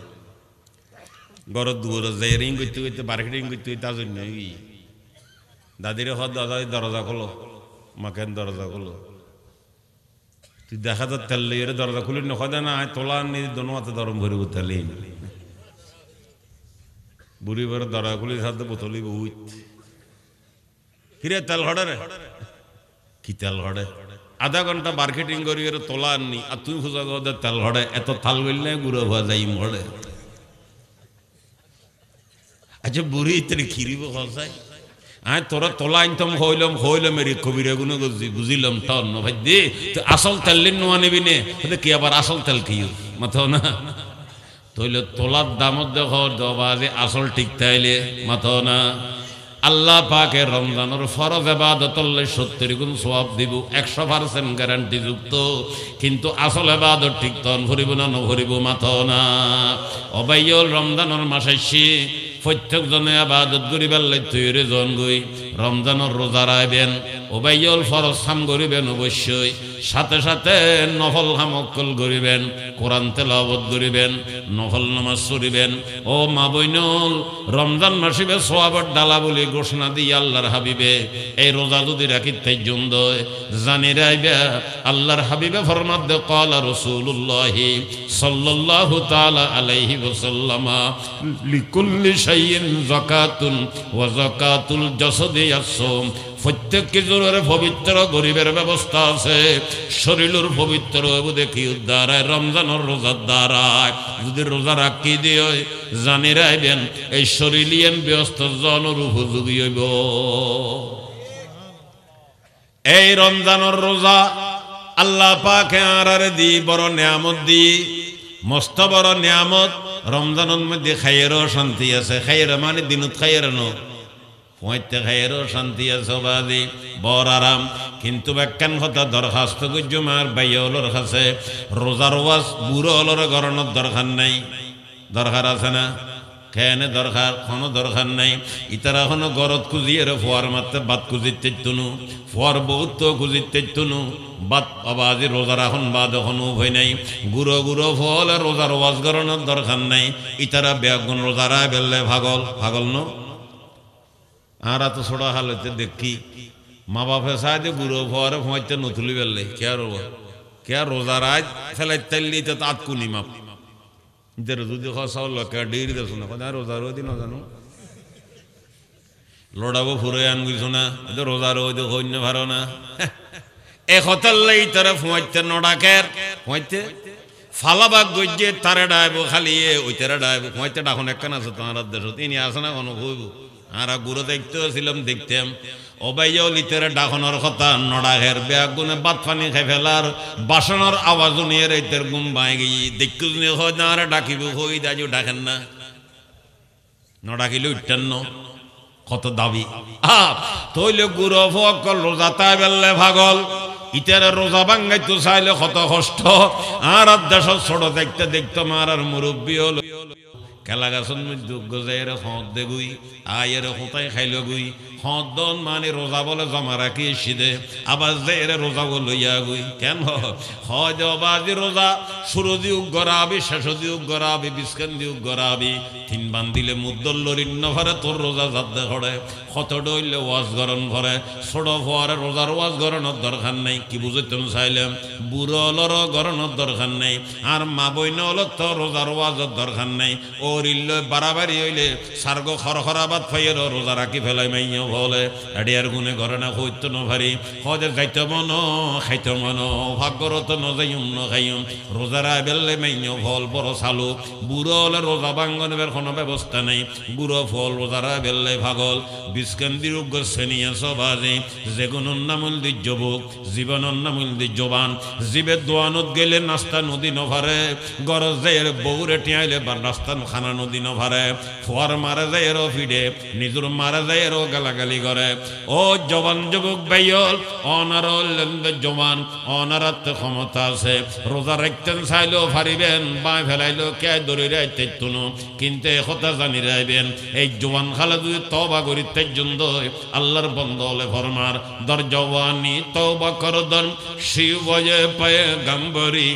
A: ঘরের দুয়ারে যাই রিং করতে করতে মার্কেটিং করতে করতে তার জন্য দাদিরে হত দাদা দরজা খোলো মাকে দরজা খোলো তুই দেখা যাচ্ছে তাল্লে এর দরজা খুলি না হয় না তোলা নি দোনোয়াতে দরম ভরে তালে বুড়ি বড় দরজা খুলি সাথে বোতলি বহুত কিরে তাল হড়ে রে কি তেল হড়ে আধা ঘন্টা মার্কেটিং করি এর তোলা আননি আর তুই খোঁজা খোঁজা তেল হড়ে এত তাল গেলে গুড়ো হওয়া যাই হড়ে আচ্ছা বুড়ি তাহলে খিরিব যায় আয় তোরা তোলা আনতাম হইলম হইলাম এর কবির গজি বুঝিলাম তন ন ভাই দে তো আসল তেল লিন নোয়া নিবি নে কি আবার আসল তেল খেয়ে মাথাও না তৈল তোলার দামত দেখো দবাজে আসল ঠিক তাইলে মাথাও না আল্লাহ পাকে রমজানের ফরজ এবাদত সত্তর গুণ সব দিব একশো পার্সেন্ট গ্যারান্টি যুক্ত কিন্তু আসল এবাদত ঠিক তন ভরিব না নভরিব মাথাও না অবাইল রমজানের মাসে প্রত্যেক জনে আবাদত করিবার লাই তৈরে জন গই রমজানের রোজা রাখবেন ওবাইল ফরজ হাম করিবেন অবশ্যই সাথে সাথে নফল হামকল করিবেন কোরআন তেলাবত করিবেন নফল নামাজ চড়িবেন ও মা বৈনল রমজান মাসিবে সোয়াবট ডালা বলি ঘোষণা দিয়ে আল্লাহর হাবিবে এই রোজা যদি রাখি তাই দয় জানি রাইবে আল্লাহর হাবিবে ফরমাদ কলা রসুল্লাহি সাল্লাল্লাহু তাআলা আলাইহি ওসাল্লামা লিকুল্লি শাইইন জকাতুল ও জকাতুল জাসাদি ইয়াসুম প্রত্যেক পবিত্র গরিবের ব্যবস্থা আছে শরীরের পবিত্র দেখি রমজানের রোজার দ্বারায় যদি রোজা রাখি দিয়ে জানি এই শরীরিয়ান ব্যস্ত জনের উপযোগী হইব এই রমজানের রোজা আল্লাহ পাকে দি বড় নিয়ামত দি মস্ত বড় নিয়ামত রমজানের মধ্যে খাইয়েরও শান্তি আছে খাইয়ের মানে দিনত খাইয়ের নয় হইতে খাইয়েরও শান্তি আছে বাদি বর আরাম কিন্তু একখান কথা দরখাস্ত করছো মার বাইয়লর কাছে রোজার ওয়াজ বুড়ো অলর গরণের দরকার নাই দরকার আছে না খেয়ানে দরকার কোনো দরকার নাই ইতারা কোনো গরত খুঁজিয়ে রে ফোয়ার মারতে বাদ খুঁজিতে তুনু ফোয়ার বহুত তো খুঁজিতে তুনু বাদ বাবা আজি রোজার এখন বাদ এখন উভয় নাই গুঁড়ো গুঁড়ো ফল রোজার ওয়াজ গরণের দরকার নাই ইতারা বেগুন রোজারা বেললে ভাগল ভাগল ন আরা তো ছোট হাল হচ্ছে দেখি মা বাপে সাহায্যে গুরু ভরে ভঁইতে নথুলি বেললে কে আর কে আর রোজা রাজ ফেলাই তেললি তো তাঁত কুনি মাপ যদি খসাও লকে ডির দেশ না কোথায় রোজা রোদি না জানো লড়াবো ফুরে আন গেছো না রোজা রোদি হইন্য ভারো না এক হতার লাই তারা ফুঁয়াইতে নড়াকের ফুঁয়াইতে ফালাবাগ গজ্জে তারে ডাইব খালিয়ে ওই তারা ডাইব ফুঁয়াইতে ডাকুন একখান আছে তোমার দেশ ইনি আসে না কোনো আর গুরু দেখতেও দেখতাম অবাইয়াও লিতের ডাকনের কথা বেগুনে বাত পানি খাই ফেলার বাসনের আওয়াজ নিয়ে গুম গিয়ে দেখতে আর ডাকিব হই দাজু ডাকেন না নড়াকিলে উঠান্ন কত দাবি আ গুরু ফকল রোজা তাই বেললে ভাগল ইতারা রোজা ভাঙ্গাই তো চাইলে কত কষ্ট আর দেশ ছোট দেখতে দেখতে আর মুরব্বী হলো কেলা গাছন মধ্যে গজাইয়ের হঁত দেগুই আয়ের হোঁতাই খাই গুই হঁত দন মানে রোজা বলে জমা রাখি সিদে আবার জেরে রোজা গো লইয়া গুই কেন হজ বাজি রোজা সুরজি উগরাবি শেষজি উগরাবি বিস্কান্দি উগরাবি তিন বান দিলে মুদ্দল্লরিন নভরে তোর রোজা জাদ্দে ঘরে হত ডইলে ওয়াজ গরণ ভরে ছোট ভরে রোজার ওয়াজ গরণের দরকার নাই কি বুঝতেন চাইলে বুড়ো অলর গরণের দরকার নাই আর মা বইন অলর তো রোজার ওয়াজের দরকার নাই ও গরিল বাড়াবাড়ি হইলে সার্গ খরখরাবাদ ফাইয়ের রোজা রাখি ফেলাই মাইয়া বলে এডিয়ার গুনে ঘরে না হইতো ন ভারি হজে যাইতে মন খাইতে মন ভাগ্যরত ন যাইম ন খাইম রোজারা বেললে মাইয়া ফল বড় চালু বুড়ো হলে রোজা বাঙ্গনের কোনো ব্যবস্থা নাই বুড়ো ফল রোজারা বেললে ভাগল বিষ্কান্দি রোগ্য শ্রেণিয়া সবাজে যে কোনো নামুল দিজ্যবুক জীবনের অন্নামূল দিজ্যবান জীবের দোয়ানত গেলে নাস্তা নদী নভারে গরজ যাইলে বউরে টিয়াইলে বা নাস্তান থানা নদী নভারে ফোয়ার মারা যায় এরও ফিডে নিজুর মারা যায় এরও গালাগালি করে ও জবান যুবক ভাইয়ল অনার জমান অনারাত ক্ষমতা আছে রোজা রাখতেন চাইলেও ফারিবেন বা ফেলাইলেও কে দরি রাইতে তুনো কিন্তু কথা জানি রাইবেন এই জোয়ান খালা যদি তবা করি তেজন আল্লাহর বন্ধ হলে ফরমার দর জওয়ানি তবা করদন শিবজে পায়ে গাম্বরি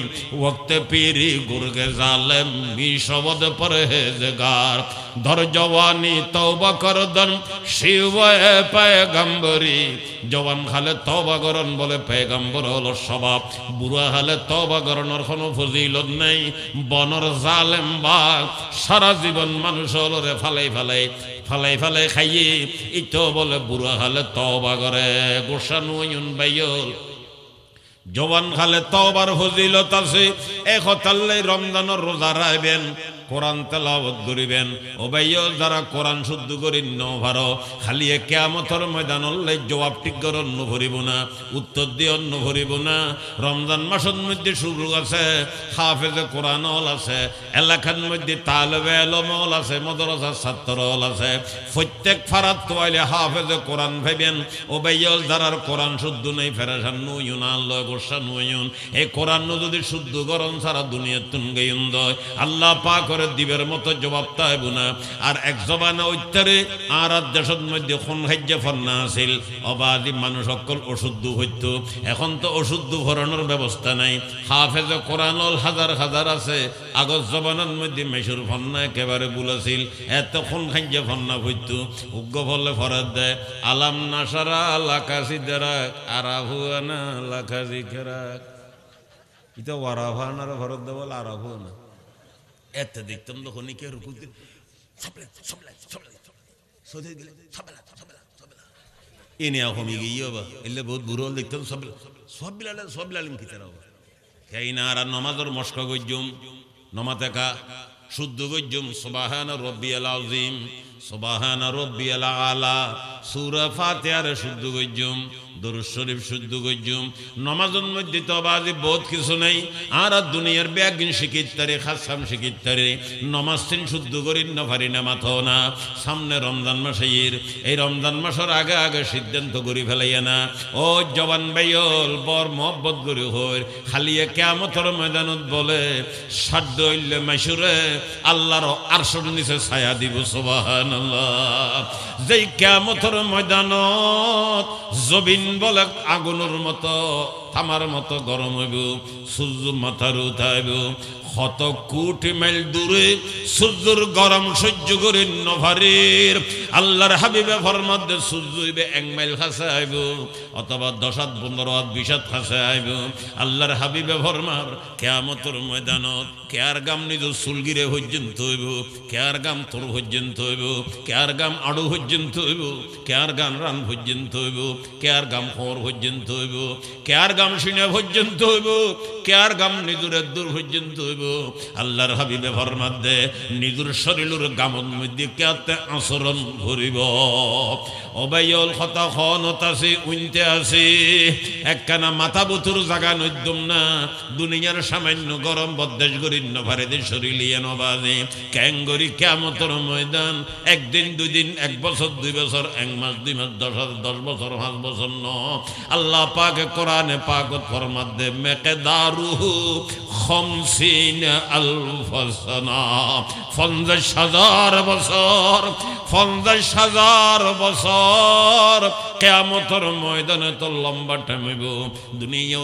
A: ওক্তে পিরি গুরগে জালে মিশবদ পরে परहेजगार दर जवानी तौबा कर दन শিব পেগম্বরি জবান খালে তবা বলে পেগম্বর হলো স্বভাব বুড়া হালে তবা গরণের কোনো নেই বনর জালেম বা সারা জীবন মানুষ হলো রে ফালাই ফালাই ফালাই ফালাই খাইয়ে ইতো বলে বুড়া হালে তবা করে বাইয়ল জবান খালে তবার ফজিলত আছে এক হতাল্লাই রোজা রাখবেন কোরআন তেলাওয়াত করিবেন ওবাইয় যারা কোরআন শুদ্ধ করিন করি নভার খালিয়ে কিয়ামতের ময়দান জবাব ঠিক করে অন্য ভরিব না উত্তর দিয়ে অন্য ভরিব না রমজান মাসের মধ্যে সুযোগ আছে হাফেজে কোরআন হল আছে এলাকার মধ্যে তালবে এলম হল আছে মদরসার ছাত্র হল আছে প্রত্যেক ফারাত তোয়াইলে হাফেজে কোরআন ভাবেন ওবাইয় যারা কোরআন শুদ্ধ নেই ফেরাসান নুইন আল্লাহ গোসান নুইন এই কোরআন যদি শুদ্ধ করেন সারা দুনিয়ার তুন গেয়ন আল্লাহ পাক করে দিবের মতো জবাব তাইব না আর এক জবান ঐত্যারে আর আর দেশের মধ্যে খুন হাজ্য ফন্না আসিল অবাধি মানুষ সকল অশুদ্ধ হইত এখন তো অশুদ্ধ ভরণের ব্যবস্থা নাই হাফেজ কোরআনল হাজার হাজার আছে আগজ জবানের মধ্যে মেশুর ফন্না একেবারে বুলাছিল এত খুন খাইজে ফন্না হইত উগ্র ফলে ফরাত দেয় আলাম নাসারা লাকাশি দেরাক আরাহুয়ানা লাকাশি খেরাক এটা ওয়ারাফানার ফরত দেবল আরাহুয়ানা এত দেখতাম তো হনিকে রুকুতে সাবলা সাবলা সাবলা সোজে গেলে সাবলা সাবলা সাবলা এনে হমি গিয়ে বাবা এলে বহুত বুড়ো দেখতাম সব সব বিলালে সব বিলালিম খিতে রাবা না আর নমাজর মস্ক গজ্জুম নমা শুদ্ধ গজ্জুম রব্বি রব্বি আলা আলা সুরা ফাতে শুদ্ধ গজ্জুম দরুদ শরীফ শুদ্ধ গজ্জুম নমাজের মধ্যে তো বাজে বহুত কিছু নাই আর আর দুনিয়ার ব্যাগিন শিকিত্তারে খাসাম শিকিত্তারে নমাজ সিন শুদ্ধ করিন না ভারি না মাথাও না সামনে রমজান মাসের এই রমজান মাসের আগে আগে সিদ্ধান্ত করি ফেলাইয়া না ও জবান বাইল বর মহব্বত করি হইর খালিয়ে কেমতর ময়দানত বলে সাদ্য হইলে মাইসুরে আল্লাহর আরশর নিচে ছায়া দিব সোবাহান যেই কেমতর ময়দানত জবিন বলে আগুনের মতো থামার মতো গরম হইব সূর্য মাথার উঠাইব শত কোটি মাইল দূরে সূর্যর গরম সহ্য করে নভারের আল্লাহর হাবিবে ফরমাদে সূর্য হইবে এক মাইল খাসে আইব অথবা দশ হাত পনেরো হাত বিশ হাত খাসে আইব আল্লাহর হাবিবে ফরমার কেয়ামতর ময়দানত কেয়ার গাম নিজ সুলগিরে পর্যন্ত হইব কেয়ার গাম তোর পর্যন্ত হইব কেয়ার গাম আড়ু পর্যন্ত হইব কেয়ার গাম রান পর্যন্ত হইব কেয়ার গাম খর পর্যন্ত হইব কেয়ার গাম সিনে পর্যন্ত হইব কেয়ার গাম নিজুরের দূর পর্যন্ত হইব আল্লাহর হাবিবে মধ্যে নিজের শরীরের গামন মধ্যে কেতে আচরণ ঘুরিব অবাইল হতা হনত আছে উইনতে আসি একখানা মাথা বথুর জাগা নদ্যম না দুনিয়ার সামান্য গরম বদ্দেশ গরিব নভারেদের শরীরিয়ে নবাজে গরি কেমতর ময়দান একদিন দুই দিন এক বছর দুই বছর এক মাস দুই মাস দশ দশ বছর পাঁচ বছর ন আল্লাহ পাক কোরআনে পাক ফরমাদ দে মেকে দারু খমসিন হাজার বছর পঞ্চাশ হাজার বছর কেয়ামতর ময়দানে তো লম্বা ঠামিব দুনিয়া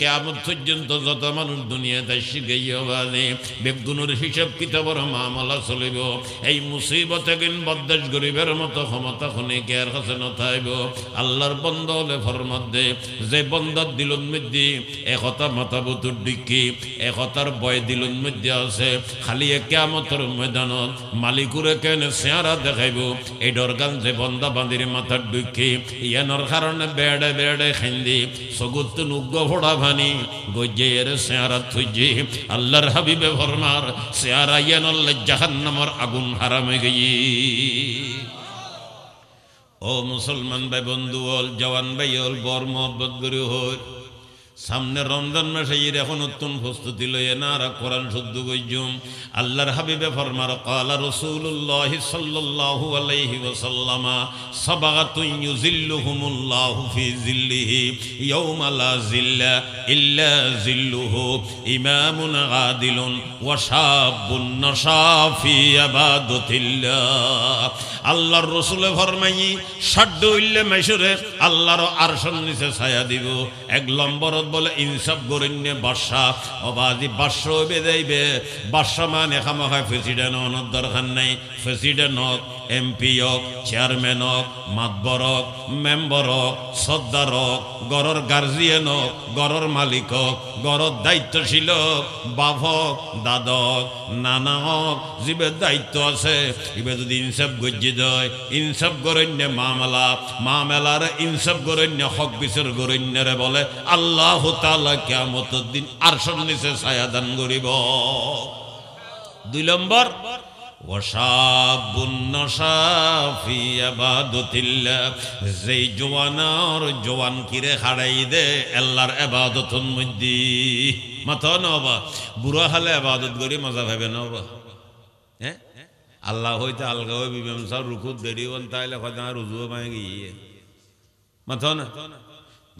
A: কেয়ামত পর্যন্ত যত মানুষ দুনিয়াতে শিখে যাবে বেগুনের কিতাবর মামলা চলিব এই মুসিবতে কিন বদাস গরিবের মতো ক্ষমতা শুনে কেয়ার কাছে নথাইব আল্লাহর বন্ধ হলে ফরমাত যে বন্দার দিল মধ্যে একতা বুতুর ডিকি একতার বয় দিলুর মধ্যে আছে খালি কেয়ামতর ময়দানত মালিকুরে কেন সেয়ারা দেখাইব এই ডরগান যে বন্দা বাঁধির মাথার দুঃখী ইয়ানোর কারণে বেড়ে বেড়ে খেন্দি সগুত নুগ্গ ফোড়া ভানি গজ্জে এর সেয়ারা থুজি আল্লাহর হাবিবে ভরমার সেয়ারা ইয়ানোর জাহান নামর আগুন হারামে গিয়ে ও মুসলমান ভাই বন্ধু হল জওয়ান ভাই হল বর মোহব্বত গরু হল সামনে রমজান মাসে ইর এখন উত্তম প্রস্তুতি লইয়ে না আর কোরআন শুদ্ধ বৈজুম আল্লাহর হাবিবে ফরমার কালা রসুল্লাহ সাল্লাহু আলাইহি ওসাল্লামা সাবাগাতুন ইউজিল্লুহুমুল্লাহু ফি জিল্লিহি ইয়াউমা লা জিল্লা ইল্লা জিল্লুহু ইমামুন আদিলুন ওয়া শাবুন নাশাফি ইবাদাতিল্লাহ আল্লাহর রসুলে ফরমাই ষাড্ড ইল্লে মেশুরে আল্লাহর আরশন নিচে ছায়া দিব এক লম্বর হজরত বলে ইনসাফ গরণ্য বাদশাহ অবাজি বাদশ হইবে যাইবে বাদশাহ মানে হয় প্রেসিডেন্ট অনর দরকার নাই প্রেসিডেন্ট হোক এমপি হোক চেয়ারম্যান হোক মাতবর হোক মেম্বর হোক সর্দার হোক গড়র গার্জিয়ান হোক গড়র মালিক হোক গড়র দায়িত্বশীল হোক বাপ হোক দাদ হোক নানা হোক জীবের দায়িত্ব আছে ইবে যদি ইনসাফ গজ্জি দেয় ইনসাফ গরণ্য মামলা মামেলার ইনসাফ গরণ্য হক বিচর গরণ্যরে বলে আল্লাহ আল্লাহ তালা কেমতের দিন আর নিচে ছায়াদান করিব দুই নম্বর যেই জোয়ানর জোয়ান কিরে হারাই দে আল্লাহর এবাদতন মধ্যে মাথা নবা বুড়া হালে এবাদত করি মজা ভাবে নবা হ্যাঁ আল্লাহ হইতে আলগা হয়ে বিবেমসা রুখু দেরি হন তাইলে হয়তো রুজু মায়ে গিয়ে মাথা না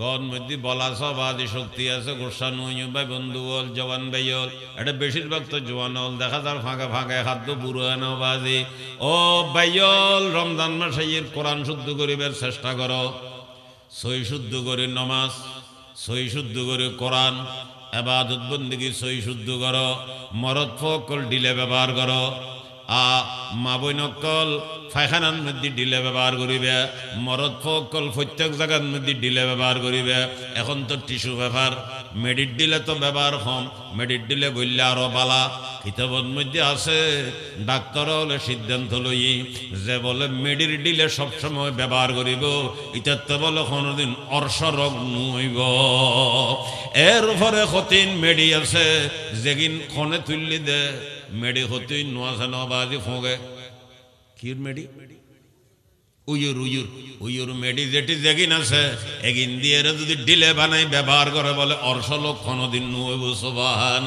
A: গন মধ্যে বলা সব আদি শক্তি আছে গোসান ভাই বন্ধু বল জওয়ান ভাই হল এটা বেশিরভাগ তো জোয়ান হল দেখা যার ফাঁকা ফাঁকা খাদ্য পুরান বাজি ও বাইল রমজান মাসে কোরআন শুদ্ধ করিবার চেষ্টা করো সই শুদ্ধ করে নমাজ সই শুদ্ধ করে কোরআন এবার উদ্বন্দিকে সই শুদ্ধ করো মরদ ফল ডিলে ব্যবহার করো আ মা বৈনকল ফায়খানার মধ্যে ডিলে ব্যবহার করিবে মরদ ফকল প্রত্যেক জায়গার মধ্যে ডিলে ব্যবহার করিবে এখন তো টিস্যু ব্যবহার মেডিট ডিলে তো ব্যবহার হম মেডিট ডিলে বললে আরও বালা কিতাবর মধ্যে আছে ডাক্তার হলে সিদ্ধান্ত লই যে বলে মেডির ডিলে সবসময় ব্যবহার করিব ইতার তো বলে কোনোদিন অর্সরগ নইব এর উপরে ক্ষতিন মেডি আছে যেগিন খনে তুললি দে মেডে হতে নোয়াশা নবাজি ফোঁকে কির মেডি উয়ুর উয়ুর উয়ুর মেডি যেটি দেখিন আছে এগিন দিয়ে যদি ডিলে বানাই ব্যবহার করে বলে অর্শ লক্ষণ দিন নুয়ে সোবাহান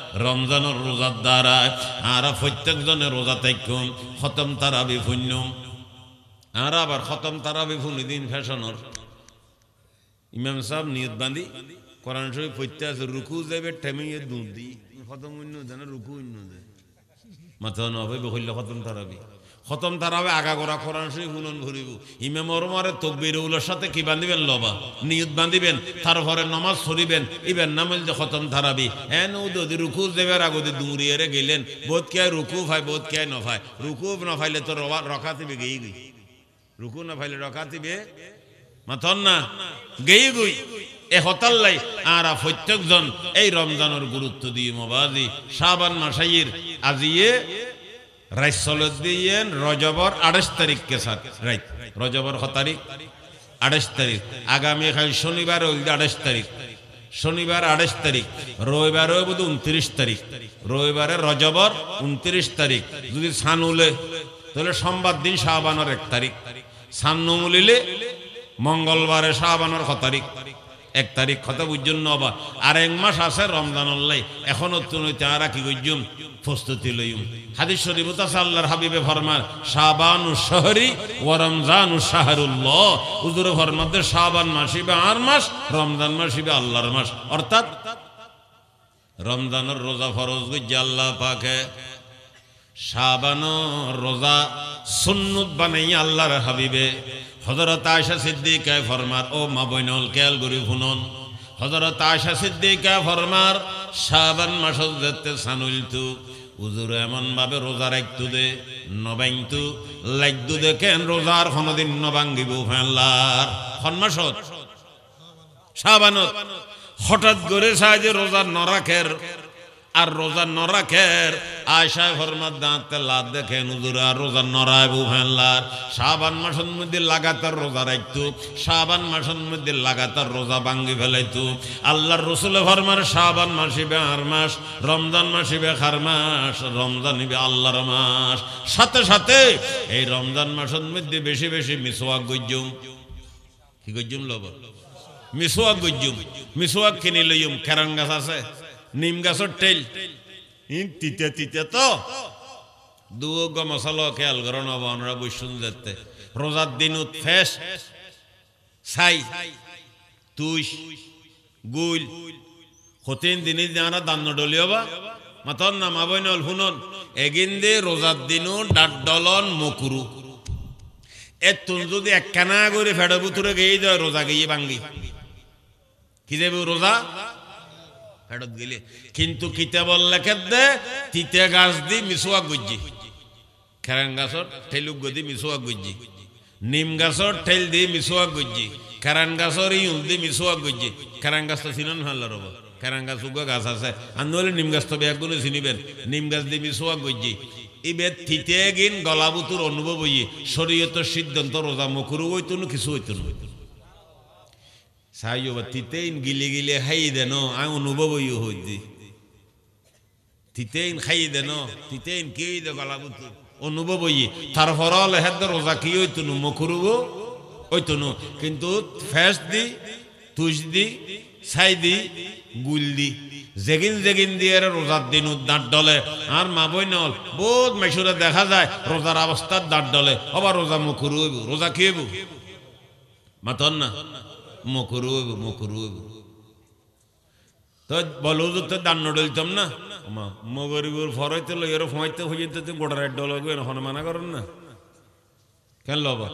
A: রমজানের রোজার দ্বারা আর প্রত্যেকজনে রোজা থাকুন খতম তারা বিফুন্য আর আবার খতম তারা বিফুনি দিন ফ্যাশনের ইমাম সাহেব নিয়ত বাঁধি কোরআন শরীফ পড়তে আছে রুকু যাবে ঠেমিয়ে দুধ দিই খতম অন্য দেয় রুকু অন্য দেয় মাথা নবে হইল খতম তারাবি খতম আগা আগাগোড়া কোরআন শরীফ হুনন ঘুরিব হিমে মরমারে তকবির উলোর সাথে কি বাঁধিবেন লবা নিয়ত বাঁধিবেন ঘরে নমাজ ছড়িবেন ইবেন নামিল যে খতম ধারাবি এন যদি রুকু দেবের আগতে দুমুরিয়ারে গেলেন বোধ কে রুকু ফাই বোধ কে নফায় রুকু নফাইলে তো দিবে গেই গই রুকু নফাইলে দিবে মাথন না গেই গই এ লাই আর প্রত্যেকজন এই রমজানের গুরুত্ব দিয়ে মবাজি শাবান মাসাইয়ের আজিয়ে রাইত সলত দিয়েন রজবর আড়াইশ তারিখকে স্যার রাইত রজবর ক তারিখ আড়াইশ তারিখ আগামীকাল শনিবার আড়াইশ তারিখ শনিবার আড়াইশ তারিখ রবিবারে বোধ উনত্রিশ তারিখ রবিবারে রজবর উনত্রিশ তারিখ যদি সান উলে তাহলে সোমবার দিন শাহবানোর এক তারিখ সান নমুলিলে মঙ্গলবারে শাহবানোর ক তারিখ এক তারিখ কথা বুঝুন আবার আর এক মাস আছে রমজান উল্লাই এখনো তুমি তারা কি বুঝুম প্রস্তুতি লইম হাদিস শরীফ তাস আল্লাহর হাবিবে ফরমান শাবানু শহরি ও রমজানু শাহরুল্লাহ হুজুর ফরমাতে শাবান মাসিবে আর মাস রমজান মাসিবে আল্লাহর মাস অর্থাৎ রমজানের রোজা ফরজ গুজ্জে আল্লাহ পাকে শাবানো রোজা সুন্নত বানাই আল্লাহর হাবিবে হজরত আয়সা সিদ্দিকায় ফরমার ও মা বৈনল কেয়াল গরি ফুনন হজরত আয়সা সিদ্দিকা ফরমার সাবান মাসল দেখতে সানুলতু উজুর এমনভাবে রোজার একটু দে নবাংতু লাগতু দে কেন রোজার কোনদিন নবাঙ্গিব ফেলার হনমাসত সাবানত হঠাৎ করে সাহায্যে রোজার নরাখের আর রোজা নরাখের আয়সায় হরমার দাঁতে লাদ দেখে নুজুর আর রোজা নরায় বুভেনলার সাবান মাসের মধ্যে লাগাতার রোজা রাখতো সাবান মাসের মধ্যে লাগাতার রোজা ভাঙ্গি ফেলাইতো আল্লাহর রসুল হরমার সাবান মাসি আর মাস রমজান মাসি খার মাস রমজান ইবে আল্লাহর মাস সাথে সাথে এই রমজান মাসের মধ্যে বেশি বেশি মিসোয়াক গজ্জুম কি গজ্জুম লব মিসোয়াক গজ্জুম মিসোয়াক কিনে লইম কেরাঙ্গাস আছে নিম গাছের টেল তিতে তিতে তো দুয়োগ্য মশালো খেয়াল করো নবনরা বৈষ্ণব দেখতে রোজার দিন উৎফেস ছাই তুষ গুল হতেন দিনে যারা দান্ন ডলিও বা মাতন না মা বইনল হুনন এগিন দে রোজার দিনও ডাট ডলন মকুরু এ তুন যদি একখানা করে ফেডর বুতুরে গেয়ে যায় রোজা গিয়ে ভাঙ্গি কি যাবে রোজা ফেরত দিলে কিন্তু কিতাব লেখে দে তিতে গাছ দি মিশুয়া গুজি খেরাং গাছর ঠেলুক গদি মিশুয়া গুজি নিম গাছর ঠেল দি মিশুয়া গুজি খেরাং গাছর ইউল দি মিশুয়া গুজি খেরাং গাছ তো চিনন হাল্লা রব খেরাং গাছ উগা গাছ আছে আন্দোলন নিম গাছ তো কোনো চিনিবেন নিম গাছ দি মিশুয়া গুজি ইবের থিতে গিন গলাবুতুর অনুভব হইয়ে শরীয়ত সিদ্ধান্ত রোজা মুখুরু হইতুন কিছু হইতুন হইতুন সাহায্য তিতেইন গিলে গিলে খাই দেন আং অনুভব হইদি তিতেইন খাই দেন তিতেইন কি দে গলাবুত অনুভব হই তার ফরল হেদ রোজা কি হইতনু মখরুব হইতনু কিন্তু ফেস দি তুষ দি ছাই দি গুল দি জেগিন জেগিন দিয়ে রোজার দিন দাঁত ডলে আর মা বই নল বহুত মেসুরে দেখা যায় রোজার অবস্থার দাঁত ডলে আবার রোজা মুখুর হইব কি খেয়েব মাতন না মকরুব মকরুব তো বলো তো দান ডলতাম না মা মগরিবুর ফরাইতে লো এর ফমাইতে হয়ে যেত গোটার ডল হইবে হন মানা করেন না কেন লবা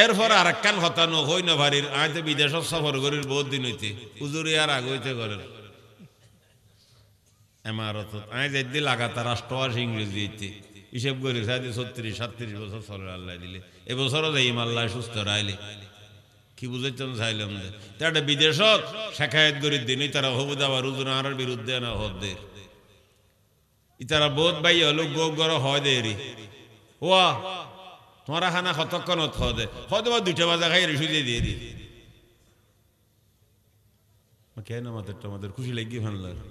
A: এরপর আর একখান হতা ন হই না ভারির আয়তে বিদেশ সফর করির বহুত দিন হইতে উজুরি আর আগ হইতে করেন এমারত আয় যাই দিয়ে লাগাতার রাষ্ট্র ইংরেজি দিতে হিসেব করি সাড়ে ছত্রিশ সাতত্রিশ বছর সরের আল্লাহ দিলে এবছরও যাই আল্লাহ সুস্থ রাইলে কি বুঝাইতাম চাইলাম না তা একটা বিদেশত শেখায়ত গরিব দিনই তারা হবুদ আবার উজনার বিরুদ্ধে না হদের ইতারা বোধ ভাই হলো গো গড় হয় দেরি ওয়া তোমারা খানা কতক্ষণ হদে হদে বা দুইটা বাজা খাই রেসু দিয়ে দিয়ে দি কেন আমাদের আমাদের খুশি লাগি ভালো লাগে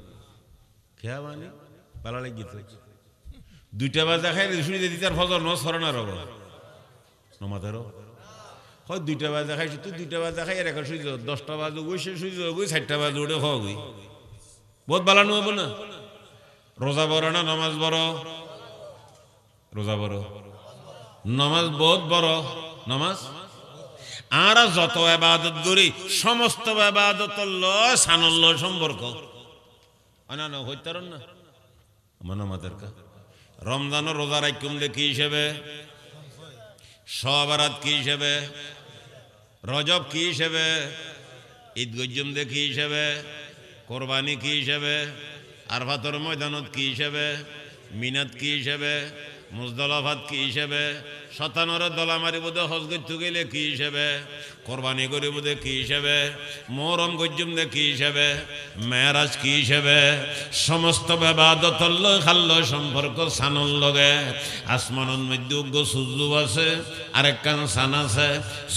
A: খেয়া মানে ভালো লাগি তো দুইটা বাজা খাই রেসু দিয়ে দিতে আর ফজর ন সরণার নমাদারও হয় দুইটা বাজে খাইছি তুই দুইটা বাজে খাই আর এখন শুয়ে দশটা বাজে গইছে শুয়ে গই চারটা বাজে উঠে খাওয়া গই বহুত বালা নহব না রোজা বড় না নমাজ বড় রোজা বড় নমাজ বহুত বড় নমাজ আর যত আবাদত করি সমস্ত আবাদত সানল্য সম্পর্ক না না হইতারন না মানে আমাদের কা রমজান রোজা রাখুন দেখি হিসেবে সবরাত কি হিসেবে রজব কি হিসেবে ঈদ গজ্জুমদে কি হিসেবে কোরবানি কি হিসেবে আরফাতর ময়দানত কি হিসেবে মিনাত কি হিসেবে মুজদলাফাত কি হিসেবে শতানোর দলামারি বোধ হজগত গেলে কি হিসেবে কোরবানি গরিব দে কি হিসেবে মোরম গজ্জুম দে কি হিসেবে মেয়ারাজ কি হিসেবে সমস্ত বেবাদতল্য খাল্য সম্পর্ক সানল লগে আসমানন মধ্যে সুজু আছে আরেক কান সান আছে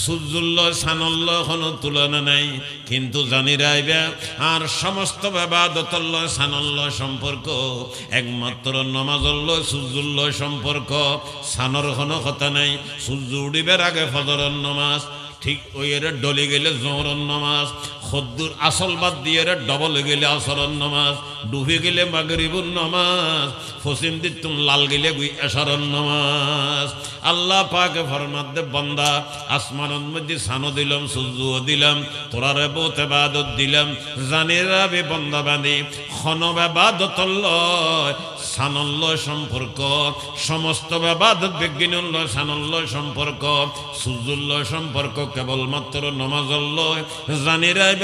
A: সুজুল্ল সানল্য কোনো তুলনা নাই কিন্তু জানি রাইবা আর সমস্ত বেবাদতল্য সানল্য সম্পর্ক একমাত্র নমাজল্য সুজুল্ল সম্পর্ক সানর কোনো কথা নাই সূর্য উড়িবের আগে ফজরন নমাজ ঠিক ওই এর ডলে গেলে জোহর নামাজ খদ্দুর আসল বাদ দিয়ে রে ডবল গেলে আসরণ নমাজ ডুবে গেলে মাগরিবুর নমাজ ফসিম দিতুম লাল গেলে গুই এসারণ নমাজ আল্লাহ পাকে ফরমাদ দে বন্দা আসমানন মধ্যে সানো দিলাম সূর্যও দিলাম তোরা রে বোত এবাদত দিলাম জানেরা বে বন্দা বাঁধি খন এবাদত সানল্য সম্পর্ক সমস্ত ব্যবাদত বিজ্ঞানল্য সানল্য সম্পর্ক সূর্যল্য সম্পর্ক কেবলমাত্র নমাজল্য রাবে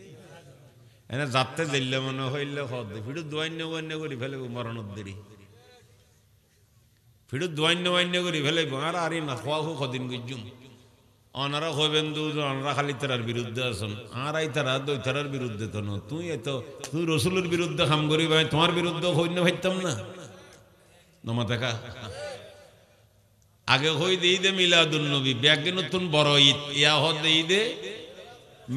A: এনে যাতে দিল্লে মনে হইলে হদ ফিরু দোয়ান্য বান্য করি ফেলে মরণ দেরি ফিরু দোয়ান্য বান্য করি ফেলে আর আরে না খোয়া হো কদিন গুজুম অনারা হইবেন দুজন অনারা খালি তার বিরুদ্ধে আসুন আর আই তারা দুই তারার বিরুদ্ধে তো না তুই এত তুই রসুলের বিরুদ্ধে হাম করি ভাই তোমার বিরুদ্ধে হইন্য ভাইতাম না নমা দেখা আগে হই দে ঈদে মিলাদুল নবী ব্যাগে নতুন বড় ঈদ ইয়া হদ ঈদে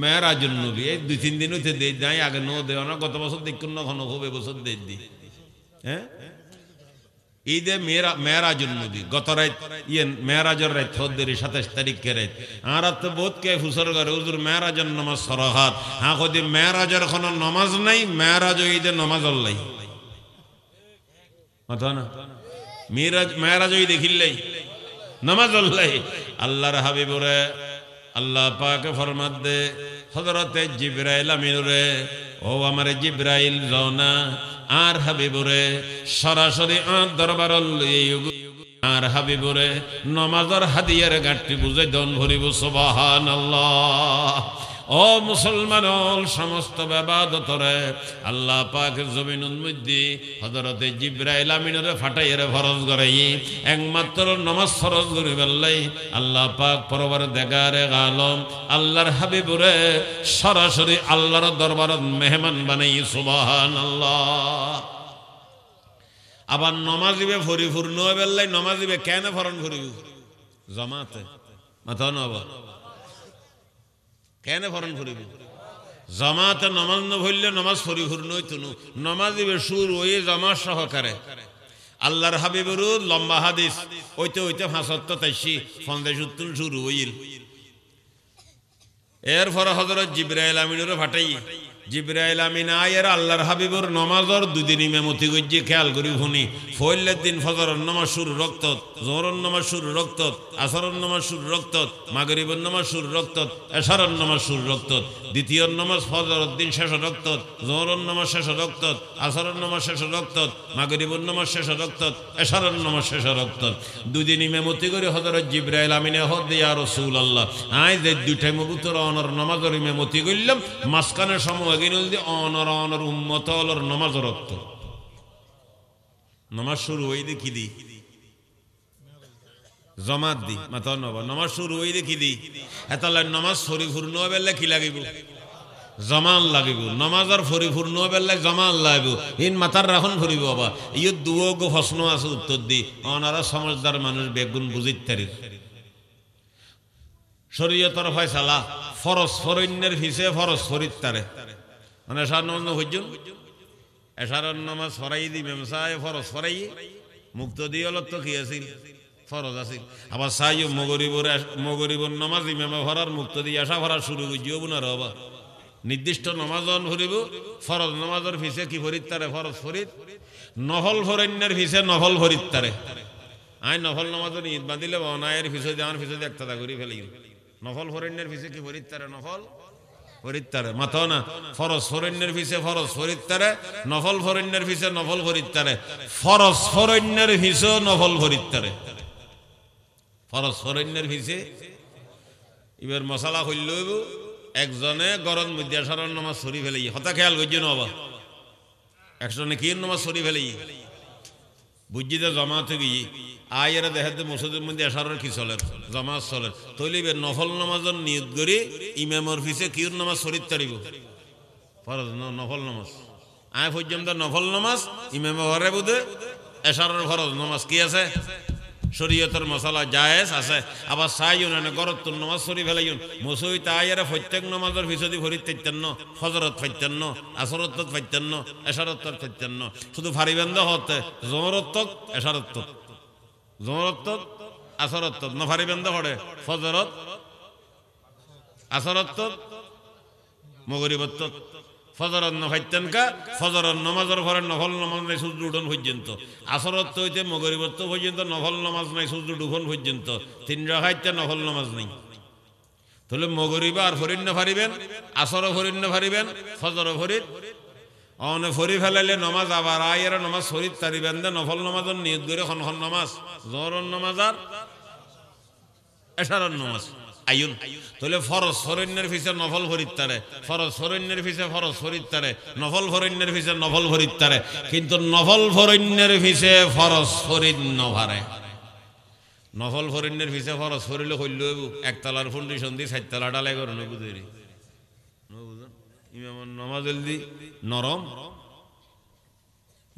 A: মেয়েরাজ নবী এই দুই তিন দিন হইতে যাই আগে নো দেওয়া না গত বছর দেখুন ঘন খুব এবছর দি হ্যাঁ এই যে মেয়েরা মেয়েরাজ গত রাত ইয়ে মেয়েরাজর রাত চৌদ্দরি সাতাশ তারিখকে রাত আর তো বোধ কে ফুসর করে উজুর মেয়েরাজর নমাজ সরহাত হ্যাঁ কদি কোনো নমাজ নাই মেয়েরাজ ঈদে নমাজ অল্লাই না মেয়েরাজ নমাজ অল্লাই আল্লাহর হাবিবরে আল্লাহ পাক ফরমাত দে হজরতে জিব্রাইল আমিনুরে ও আমার জিব্রাইল রওনা আর হাবিবুরে সরাসরি আর দরবার আর হাবিবুরে নমাজর হাদিয়ার গাঁটটি বুঝে দন ভরিব সোবাহান আল্লাহ ও মুসলমান সমস্ত বেবাদতরে আল্লাহ পাকের জমিন উন্মুদ্দি হজরতে জিব্রাইল আমিনরে ফাটাইয়েরে ফরজ করাই একমাত্র নমাজ ফরজ করি বললাই আল্লাহ পাক পরবার দেখারে গালম আল্লাহর হাবিবুরে সরাসরি আল্লাহর দরবারত মেহমান বানাই সুবাহান আল্লাহ আবার নমাজিবে ফরিফুর নয় বেল্লাই নমাজিবে কেন ফরন ফরিব জমাতে মাথা নবা কেন ভরণ করিব জমাতে নমাজ নভরলে নমাজ নই তুনু নমাজ দিবে সুর ওই জমা সহকারে আল্লাহর হাবিবের লম্বা হাদিস ওইতে ওইতে ফাঁসত্ব তাইছি ফন্দেশ উত্তুন শুরু হইল এরপরে হজরত জিব্রাইল আমিনের ফাটাই জিব্রাইল আমিন আয়ের আল্লাহর হাবিবুর নমাজর দুদিন ইমামতি গজ্জি খেয়াল করি শুনি ফৈলের দিন ফজর নমাজ সুর রক্ত জোহরন নমাজ সুর রক্ত আসরন নমাজ সুর রক্ত মাগরিবর নমাজ সুর রক্ত এশারন নমাজ সুর রক্ত দ্বিতীয় নমাজ ফজর দিন শেষ রক্ত জোহরন নমাজ শেষ রক্ত আসরন নমাজ শেষ রক্ত মাগরিবর নমাজ শেষ রক্ত এশারন নমাজ শেষ রক্ত দুদিন ইমামতি করি হজরত জিব্রাইল আমিনে হদ ইয়া রসুল আল্লাহ আয় যে দুইটাই মবুতর অনর নমাজর ইমামতি করলাম মাসকানের সময় লাগিন যদি নমাজ রক্ত নমাজ শুরু দেখি দি জমাত দি মাথা নমাজ শুরু দেখি দি নমাজ কি লাগিব জমান লাগিব লাগিব ইন মাথার ৰাখন ফুরিব বাবা ইয়ে দুয়োগো প্ৰশ্ন আছে উত্তৰ দি অনারা সমাজদার মানুষ বেগুন বুঝিত তারি শরীয়তর ফয়সালা ফরস ফরণ্যের ফিসে ফরস ফরিত তারে মানে এসার নামাজ হইজন এসার নামাজ সরাই দি মেমসায় ফরজ সরাই মুক্ত দিয়ে অলত কি আছিল ফরজ আছিল আবার সাইও মগরিবর মগরিবর নামাজ ইমামে ভরার মুক্ত দিয়ে এসা ভরা শুরু করছিও না রবা নির্দিষ্ট নমাজন ভরিব ফরজ নমাজের ফিসে কি ফরিত তারে ফরজ ফরিত নহল ফরেন্যের ফিসে নহল ফরিত তারে আই নহল নমাজের ঈদ বাঁধিলে বনায়ের ফিসে দেওয়ার ফিসে একটা করি ফেলি নহল ফরেন্যের ফিসে কি ফরিত তারে নহল ফরিদ্তারে মাথাও না ফরজ ফরণ্যের পিছে ফরজ ফরিদ্তারে নফল ফরণ্যের পিছে নফল ফরিদ্তারে ফরজ ফরণ্যের পিছে নফল ফরিদ্তারে ফরজ ফরণ্যের পিছে এবার মশালা হইল একজনে গরম বিদ্যাসারণ নামাজ সরি ফেলাই হতা খেয়াল করছি নবা একজনে কি নামাজ সরি ফেলাই বুঝিতে জমাতে গিয়ে আয়ের দেখাতে মসজিদের মধ্যে এসারের কি চলে জমা চলে তৈলিবে নফল নামাজের নিয়োগ করে ইমাম পিছে কির নামাজ শরীর তারিব ফরজ নফল নামাজ আয় পর্যন্ত নফল নামাজ ইমাম ঘরে বুধে এসারের ফরজ নামাজ কি আছে শরীয়তের মশালা জায়েজ আছে আবার সাইন এনে গরত তুন নমাজ সরি ফেলাইন মুসুই তাইয়ারে প্রত্যেক নমাজের পিছদি ভরি চৈতন্য হজরত ফাইত্যান্ন আসরত ফাইত্যান্ন এশারত চৈতন্য শুধু ফারিবেন্দ হতে জোরত্তক এশারত্তক জোরত্তক আসরত্তক ন ফারিবেন্দ হরে ফজরত আসরত্তক মগরিবত্তক ফজরন ভাইতেনকা ফজরন নমাজর ঘরে নফল নমাজ নাই সূর্য উঠন পর্যন্ত আসরত হইতে মগরিবত্ব পর্যন্ত নফল নমাজ নাই সূর্য ডুবন পর্যন্ত তিন রাখাইতে নফল নমাজ নাই তাহলে মগরিবা আর ফরিন্য ফারিবেন আসর ফরিন্য ফারিবেন ফজর ফরিদ অনে ফরি ফেলাইলে নমাজ আবার আয়ের নমাজ ফরিদ তারিবেন দে নফল নমাজর নিয়ত করে হন হন নমাজ জহরন নমাজ আর এশারন নমাজ আয়ুন তাহলে ফরজ সরণ্যের ফিসে নফল ভরিত্তারে ফরজ সরণ্যের ফিসে ফরজ ভরিত্তারে নফল ফরণ্যের ফিসে নফল ভরিত্তারে কিন্তু নফল ফরণ্যের ফিসে ফরজ ফরিন্য ভারে নফল ফরিন্নের ফিসে ফরজ ফরিলে হইল একতলার ফন্ডিশন দিয়ে চারতলা ডালাই করে নবুদেরি ইমামর নমাজ দি নরম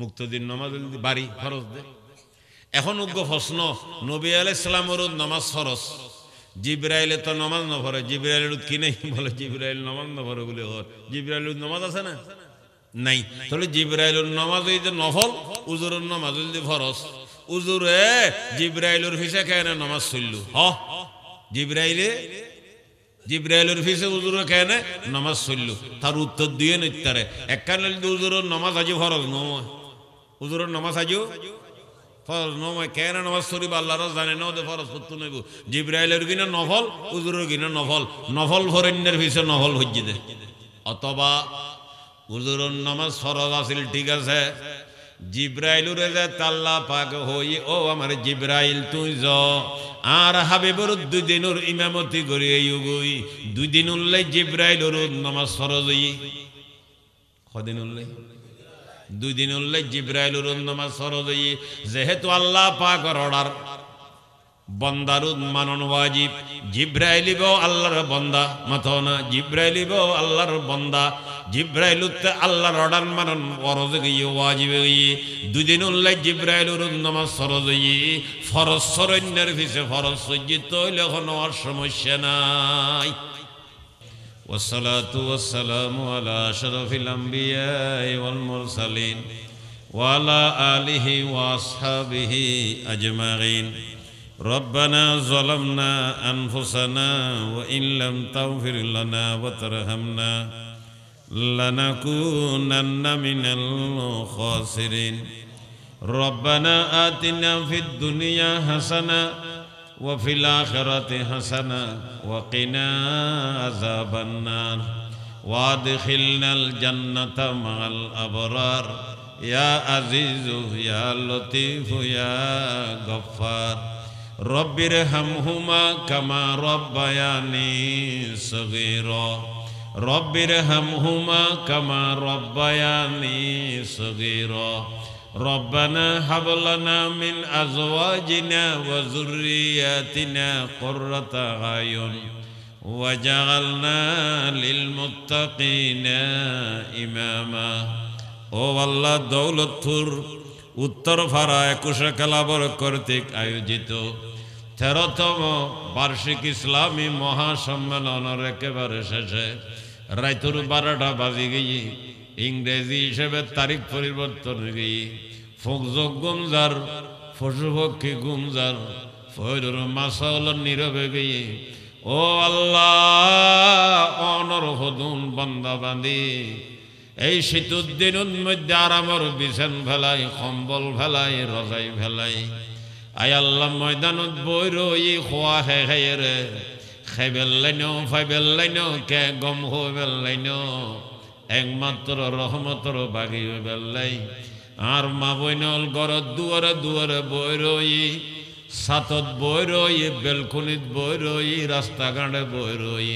A: মুক্তদিন নমাজ দি বাড়ি ফরজ দে এখন উগ্র প্রশ্ন নবী আলাইহিস সালামের নামাজ ফরজ জিব্রাইলে তো নমাজ ন ভরে জিব্রাইলের উদ কি নেই বলে জিব্রাইল নমাজ ন ভরে বলে হর জিব্রাইল উদ নমাজ আছে না নাই তাহলে জিব্রাইল নমাজ ওই যে নফল উজুর নমাজ ওই যে ফরস উজুরে জিব্রাইলুর ফিসে খায় নমাজ চললু হ জিব্রাইলে জিব্রাইলুর ফিসে উজুরে খায় নমাজ চললু তার উত্তর দিয়ে নিত্যারে নমাজ আজি ফরজ নয় উজুরের নমাজ আজিও ফরজ নমায় কেন নামাজ শরীফ আল্লাহ জানে না ওদের ফরজ করতে নেব জিব্রাইলের কিনা নফল উজুরের কিনা নফল নফল ফরেন্যের পিছনে নফল হইজি দে অথবা উজুরুর নামাজ ফরজ আছিল ঠিক আছে জিব্রাইলুর যে তাল্লা পাক হই ও আমার জিব্রাইল তুই য আর হাবিবর দুদিনুর ইমামতি করি ইউগুই দুদিন উল্লাই জিব্রাইলুর নামাজ ফরজ হই কদিন উল্লাই দুই দিন উল্লেখ জিব্রাইল উরুন্দমা সরজয়ী যেহেতু আল্লাহ পাকর অর্ডার বন্দারুদ মানন ওয়াজিব জিব্রাইলিব আল্লাহর বন্দা মাথনা জিব্রাইলিব আল্লাহর বন্দা জিব্রাইলুতে আল্লাহর অর্ডার মানন ফরজ গিয়ে ওয়াজিব গিয়ে দুদিন উল্লেখ জিব্রাইল উরুন্দমা সরজয়ী গিয়ে ফরজ সরণ্যের ভিসে ফরজ সজ্জিত হইলে কোনো আর সমস্যা নাই والصلاة والسلام على أشرف الأنبياء والمرسلين وعلى آله وأصحابه أجمعين ربنا ظلمنا أنفسنا وإن لم تغفر لنا وترحمنا لنكونن من الخاسرين ربنا آتنا في الدنيا حسنة وفي الآخرة حسنة وقنا عذاب النار وادخلنا الجنة مع الأبرار يا عزيز يا لطيف يا غفار رب ارحمهما كما ربياني صغيرا رب ارحمهما كما ربياني صغيرا ربنا هب لنا من أزواجنا وذرياتنا قرة أعين وجعلنا للمتقين إماما ও আল্লাহ দৌলতপুর উত্তর ফাড়া একুশে খেলাবর কর্তৃক আয়োজিত তেরোতম বার্ষিক ইসলামী মহাসম্মেলনের একেবারে শেষে রায়তুর বারোটা বাজি গিয়ে ইংরেজি হিসেবে তারিখ পরিবর্তন ফোকজক গুমজার পশুপক্ষী গুমজার ফৈরুর মাসল নীরবে গিয়ে ও আল্লাহ অনর হদুন বন্দা বাঁধি এই শীতুদ্দিন মধ্যে আরামর বিছান ভেলাই কম্বল ভেলাই রজাই ভেলাই আয় আল্লাহ ময়দানত বই রই খোয়া হে হেয়ে খাইবেল লাইন ফাইবেল লাইন কে গম হবেল লাইন একমাত্র রহমতর বাগি বেল্লাই আর মা বইনল গর দুয়ারে দুয়ারে বই রই সাতত বই রই বেলকুনিত বই রই রাস্তাঘাটে বই রই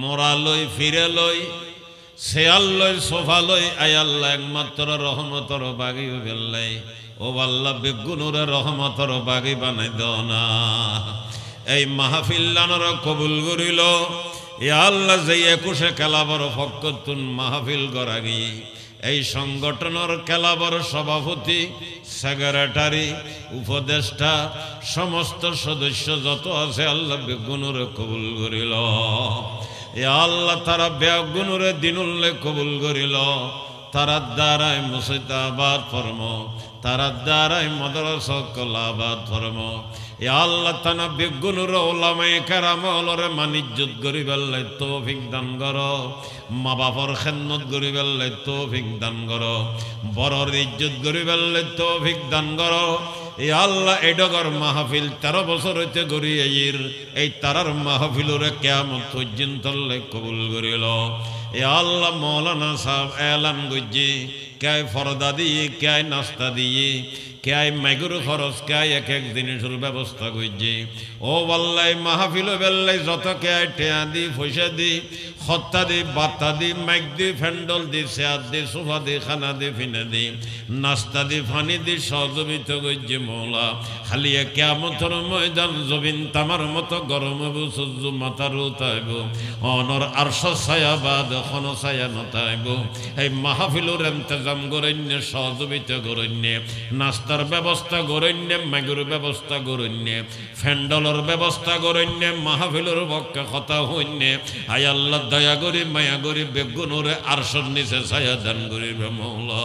A: মরালই ফিরে লই সোফা লই আয়াল্লা একমাত্র রহমতর বাগি বেল্লাই ও আল্লাহ বেগুনুরে রহমতর বাগি বানাই দনা এই মাহফিল্লানর কবুল করিল এ আল্লাহ যে একুশে খেলাবর ফকতুন মাহফিল গড়াগি এই সংগঠনের খেলাবর সভাপতি সেক্রেটারি উপদেষ্টা সমস্ত সদস্য যত আছে আল্লাহ বেগুনুরে কবুল করিল এ আল্লাহ তারা বেগুনুরে দিনুল্লে কবুল করিল তারা দ্বারায় মুসিদাবাদ ফর্ম তারা দ্বারাই মদরস বা ধর্ম এ আল্লাহ তানা বিজ্ঞুনুর ওলামায় কারামলরে মানিজ্যত গরিবের লাইত্য ভিক দান কর মা বাপর খেন্নত গরিবের লাইত্য ভিক দান কর বড়র ইজ্জত গরিবের লাই ভিক দান কর এ আল্লাহ এডগর মাহফিল তেরো বছর হইতে এইর এই তারার মাহফিলরে কেমন পর্যন্ত কবুল করিল এ আল্লাহ মৌলানা সাহেব এলান গুজি ক্যায় ফরদা দিয়ে ক্যায় নাস্তা দিয়ে কেয়াই মাইগুরু খরচ কেয়াই এক এক জিনিসের ব্যবস্থা করছে ও বল্লাই মাহফিল বেল্লাই যত কেয়াই টেয়া দি পয়সা দি হত্যা দি বাতা দি মাইক দি ফ্যান্ডল দি চেয়ার দি সোফা দি খানা দি ফিনে দি নাস্তা দি ফানি দি সহযোগিত করছে মৌলা খালি কেয়ামতর ময়দান জবিন তামার মতো গরম হবু সূর্য মাথার উতাইব অনর আরশ ছায়া বা খন ছায়া নতাইব এই মাহফিলুর এন্তেজাম করেন সহযোগিত করেন নাস্তা রাস্তার ব্যবস্থা করণ্যে ম্যাগুর ব্যবস্থা করণ্যে ফ্যান্ডলর ব্যবস্থা করণ্যে মাহফিলর পক্ষে কথা হইন্যে আই আল্লাহ দয়া করি মায়া করি বেগুনরে আরশর নিচে সায়া দান করি মৌলা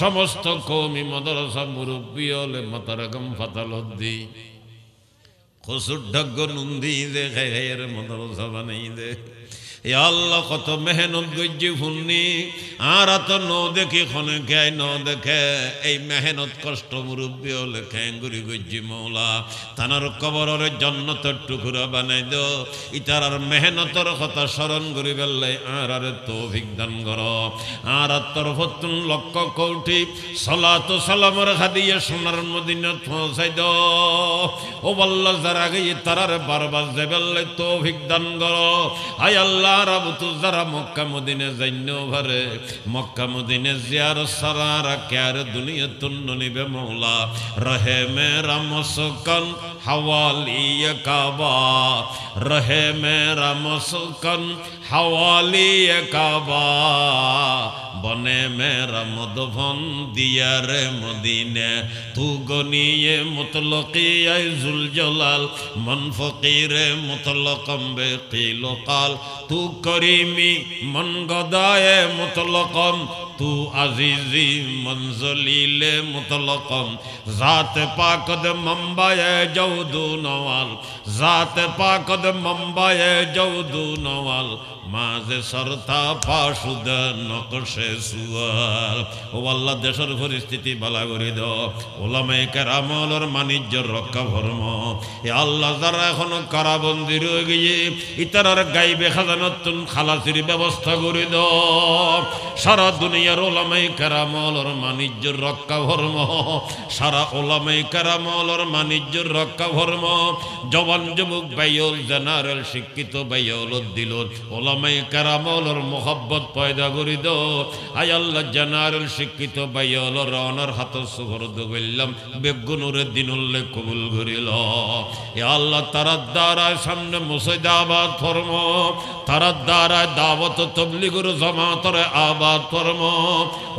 A: সমস্ত কৌমি মদরসা মুরব্বী হলে মতারকম ফাতাল ফাতালদ্দি খসুর ঢগ্গ নুন্দি দে মদরসা বানাই দে আল্লাহ কত মেহনত গজ্জি ফুলনি আর তো ন দেখি খনে খাই ন দেখে এই মেহনত কষ্ট মুরব্বী হলে খেঙ্গুরি গজ্জি মৌলা তানার কবরের জন্নতর টুকুরা বানাই দো ইতার আর মেহনতর কথা স্মরণ করি বেললে আর আর তো অভিজ্ঞান কর আর তোর হতুন লক্ষ্য কৌটি সলা তো সালামর খাদিয়ে সোনার মদিন পৌঁছাই দো ও বল্লা যারা গিয়ে তারার বারবার যে বেললে তো অভিজ্ঞান কর আয় আল্লাহ আরব তো যারা মক্কা মদিনে জান্য ভরে মক্কা মদিনে জিয়ার সারা ক্যার দুনিয়া তুন্ন নিবে মৌলা রহে মেরা মসকন হাওয়ালি ইয়ে কাবা রহে মেরা মসকন হাওয়ালি ইয়ে কাবা বনে মেরা মধুবন দিয়ারে মদিনে তু গনিয়ে মুতলকিয়াই জুল জলাল মন ফকিরে মুতলকম্বে কিলকাল তু করিমি মন গদায়ে মুতলকম তু আজিজি মঞ্জলিলে মুতলকম জাত পাকদ মম্বায়ে জৌদু নওয়াল জাত পাকদ মম্বায়ে জৌদু নওয়াল মাঝে সরতা পাশুদা নকশে সুয়ার ও আল্লাহ দেশের পরিস্থিতি বালা করে দ ওলামে কারামলর বাণিজ্য রক্ষা ভর্ম এ আল্লাহ যারা এখন কারাবন্দি রয়ে গিয়ে ইতারার গাইবে নতুন খালাসির ব্যবস্থা করে দ সারা দুনিয়ার ওলামে কারামলর মানিজ্য রক্ষা ভর্ম সারা ওলামে কারামলর মানিজ্য রক্ষা ভর্ম জবান যুবক বাইল জেনারেল শিক্ষিত বাইল দিল ওলাম ওলামাই কারামলর মোহব্বত পয়দা করি দো আয় আল্লাহ জানারল শিক্ষিত বাইল রওনার হাত সুহর দিলাম বেগুনুরে উল্লেখ কবুল ঘুরিল এ আল্লাহ তারা দ্বারায় সামনে মুসাইদা আবাদ ধর্ম তারার দ্বারায় দাওয়াত তবলিগুর জমাতরে আবাদ ধর্ম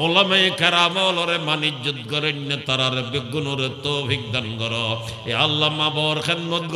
A: ওলামে কারামলরে মানিজ্যত গরণ্য তারার বেগুনুরে তো অভিজ্ঞান গর এ আল্লাহ মা বর খেদমত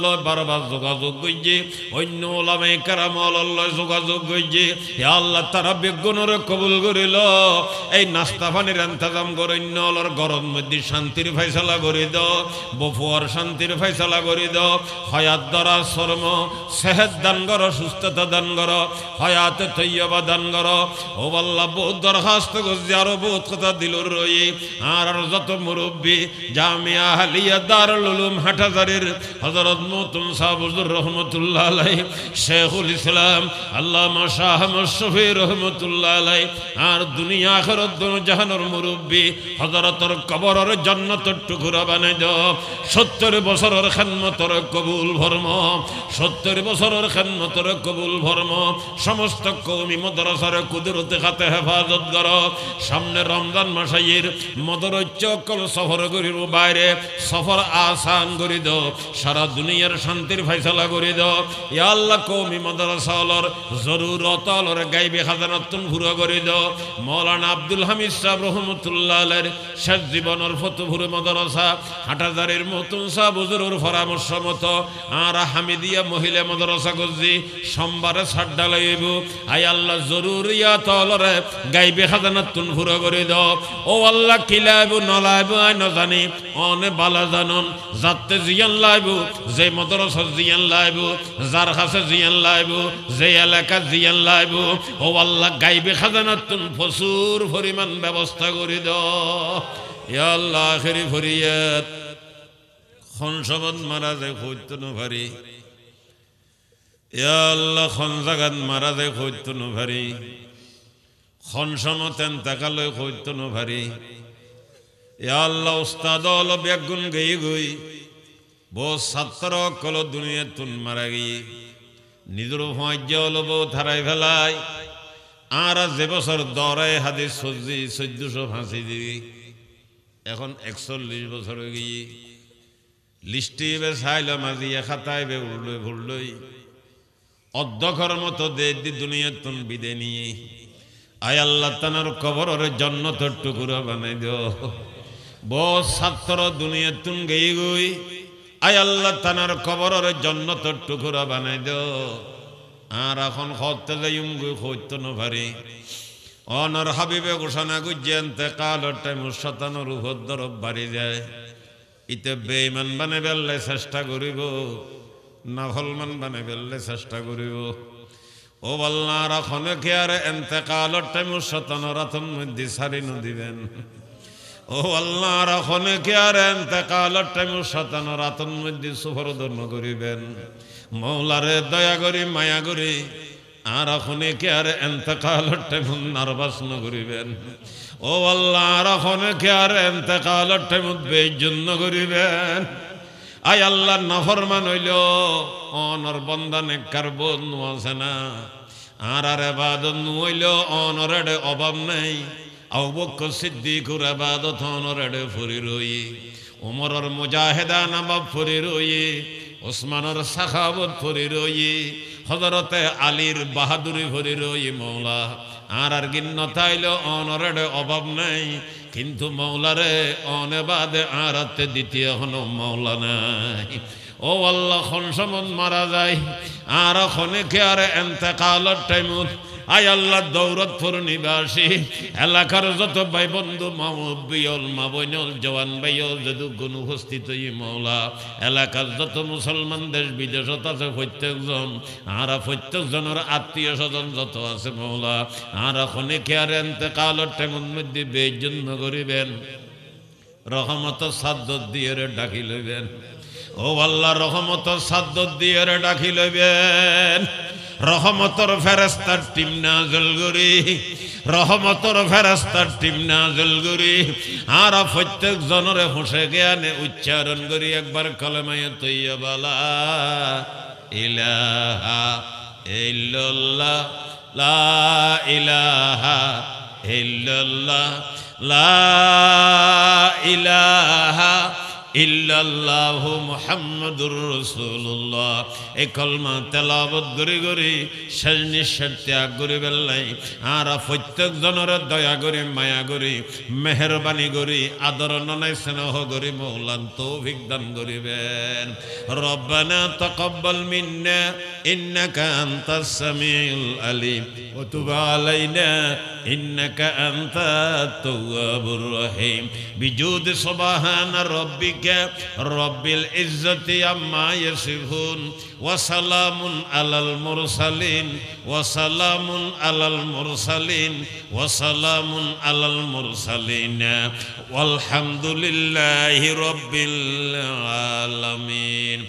A: যোগাযোগ অন্য যোগাযোগ এই নাস্তা মধ্যে শান্তির ফেসলা করে দ শান্তির ফেসলা করে দ হয়াত দ্বারা শর্ম সেহেদ দান কর সুস্থতা দান কর হয়াত তৈয়বা দান কর ও বল্লা বহুত দরখাস্ত করছে আরো বহুত কথা দিল রয়ে আর যত মুরব্বী জামিয়া হালিয়া দারুল উলুম হাটাজারের হজরত মোহাম্মদ সাহাবুজুর রহমতুল্লাহ শেখুল ইসলাম রহমতুল্লাহ আর দুনিয়া মুরব্বী হজরতর টুকুরা বানাই দ সত্তর কবুল ভর্ম সত্তর বছরের খানমতর কবুল ভর্ম সমস্ত কৌমি মদরসার কুদরতে খাতে হেফাজত কর সামনে রমজান মাসাইয়ের মদর চকল সফর গরিব বাইরে সফর আসান গরি দ সারা দুনিয়া দুনিয়ার শান্তির ফাইসলা করে দাও কৌমি মাদ্রাসাওয়ালার জরুরত আলোর গাইবে খাজানাতুন ভুরো করে দাও মৌলানা আব্দুল হামিদ সাহ রহমতুল্লাহের শেষ জীবনের ফতুভুর মাদ্রাসা হাটাজারের মতুন সাহ বুজুরুর পরামর্শ মতো আর হামিদিয়া মহিলা মাদ্রাসা গজি সোমবারে সাড্ডা লাইব আয় আল্লাহ জরুরিয়া তলরে গাইবে খাজানাতুন ভুরো করে দাও ও আল্লাহ কিলাইব নলাইব আয় নজানি অনে বালা জানন যাতে জিয়ান লাইব যে মদরসা জিয়ান লাইবু যার কাছে জিয়ান লাইবু যে এলাকা জিয়ান লাইবু ও আল্লাহ গাইবে খাজানাতুন প্রচুর পরিমাণ ব্যবস্থা করে দ আল্লাহ আখেরি ফরিয়াত খনসবত মারা যায় খুঁজতে নারি আল্লাহ খন জাগাত মারা যায় খুঁজতে নারি খন সমতেন তাকালয় খুঁজতে নারি আল্লাহ উস্তাদ অলপ একগুণ গেয়ে গই বহুত ছাত্রকল দুনিয়া তুন মারা গিয়ে নিজের ভাজ্য লব থারাই ফেলায় আর যে বছর দরাই হাতে সজ্জি চোদ্দশো ফাঁসি দিবি এখন একচল্লিশ বছর হয়ে গিয়ে লিস্টি বে চাইল মাজিয়ে খাতায় বে উড়লই ভুললই অধ্যক্ষর মতো দে দি দুনিয়া তুন বিদে নিয়ে আয় আল্লাহ তানার কবরের জন্য তোর টুকুরা বানাই দিও বস ছাত্র দুনিয়া তুন গেই গই আয় আল্লাহ তানার কবরের জন্য তোর টুকুরা বানাই দো আর এখন হতে যাইমগুই হইতে না ভারি অনর হাবিবে ঘোষণা গুজেন তে কালর টাইম শতানোর উপদ্রব বাড়ি যায় ইতে বেইমান বানে বেললে চেষ্টা করিব না হলমান বানে বেললে চেষ্টা করিব ও বল্লার এখন কে আর এতে কালর টাইম শতানোর আতন মধ্যে সারিনো দিবেন ও আল্লাহ রাখনে কে আর এতেকালের টাইম সাতান রাতন মধ্যে ধর্ম করিবেন মৌলারে দয়া করি মায়া করি আর এখন কে আর এতেকালের টাইম নার্ভাস করিবেন ও আল্লাহ আর এখনে কে আর এতেকালের টাইম বেজন করিবেন আই আল্লাহ নফরমান হইল অনর বন্দানে কার্বন বন্ধু আছে না আর আর এবাদন হইল অনরেডে অভাব নাই আবক্ষ সিদ্ধি রাবাদত নরড়ে ফুরি রয়ে উমরর মুজাহেদা নামাব ফুরি রয়ে ওসমানর সাখাবত ফুরি রয়ে হজরতে আলীর বাহাদুরি ফুরি রয়ে মৌলা আর আর গিন্ন তাইল অনরড়ে অভাব নাই কিন্তু মৌলারে অনে বাদে আরাতে দ্বিতীয় হন মৌলা নাই ও আল্লাহ খন সমন মারা যায় আর খনে কে আর এন্তেকালর টাইমত আয় আল্লাহ দৌরতপুর নিবাসী এলাকার যত ভাই বন্ধু মামবিয়ল মা বৈনল জওয়ান ভাইয়ল যদু গুণ উপস্থিত মৌলা এলাকার যত মুসলমান দেশ বিদেশত আছে প্রত্যেকজন আরা প্রত্যেকজনের আত্মীয় স্বজন যত আছে মৌলা আরা খনে আর এনতে কালের টেমন মধ্যে বেজন্য করিবেন রহমত সাধ্য দিয়ে ডাকি লইবেন ও আল্লাহ রহমত সাধ্য দিয়ে ডাকি লইবেন রহমতর ফেরাস্তার টিম নাজল গরি রহমতর ফেরাস্তার টিম নাজল গরি আর প্রত্যেক জনরে হুঁসে জ্ঞানে উচ্চারণ করি একবার কলমায় তৈয়বালা ইলাহা ইল্লাল্লাহ লা ইলাহা ইল্লাল্লাহ লা ইলাহা ইল্লাল্লাহ মুহাম্মাদুর রাসূলুল্লাহ এই কলমা তেলাওয়াত করে করে শেষ নিঃশ্বাস ত্যাগ করে বেলাই আর প্রত্যেক জনের দয়া করে মায়া করে মেহরবানি করে আদর ননাই স্নেহ করে মৌলান তৌফিক দান করিবেন রব্বানা তাকাব্বাল মিন্না ইন্নাকা আনতাস সামিউল আলিম ওয়া তুব আলাইনা ইন্নাকা আনতাত তাওয়াবুর রহিম বিজুদ সুবহান রব্বিক ربك رب العزة عما يصفون وسلام على المرسلين وسلام على المرسلين وسلام على المرسلين والحمد لله رب العالمين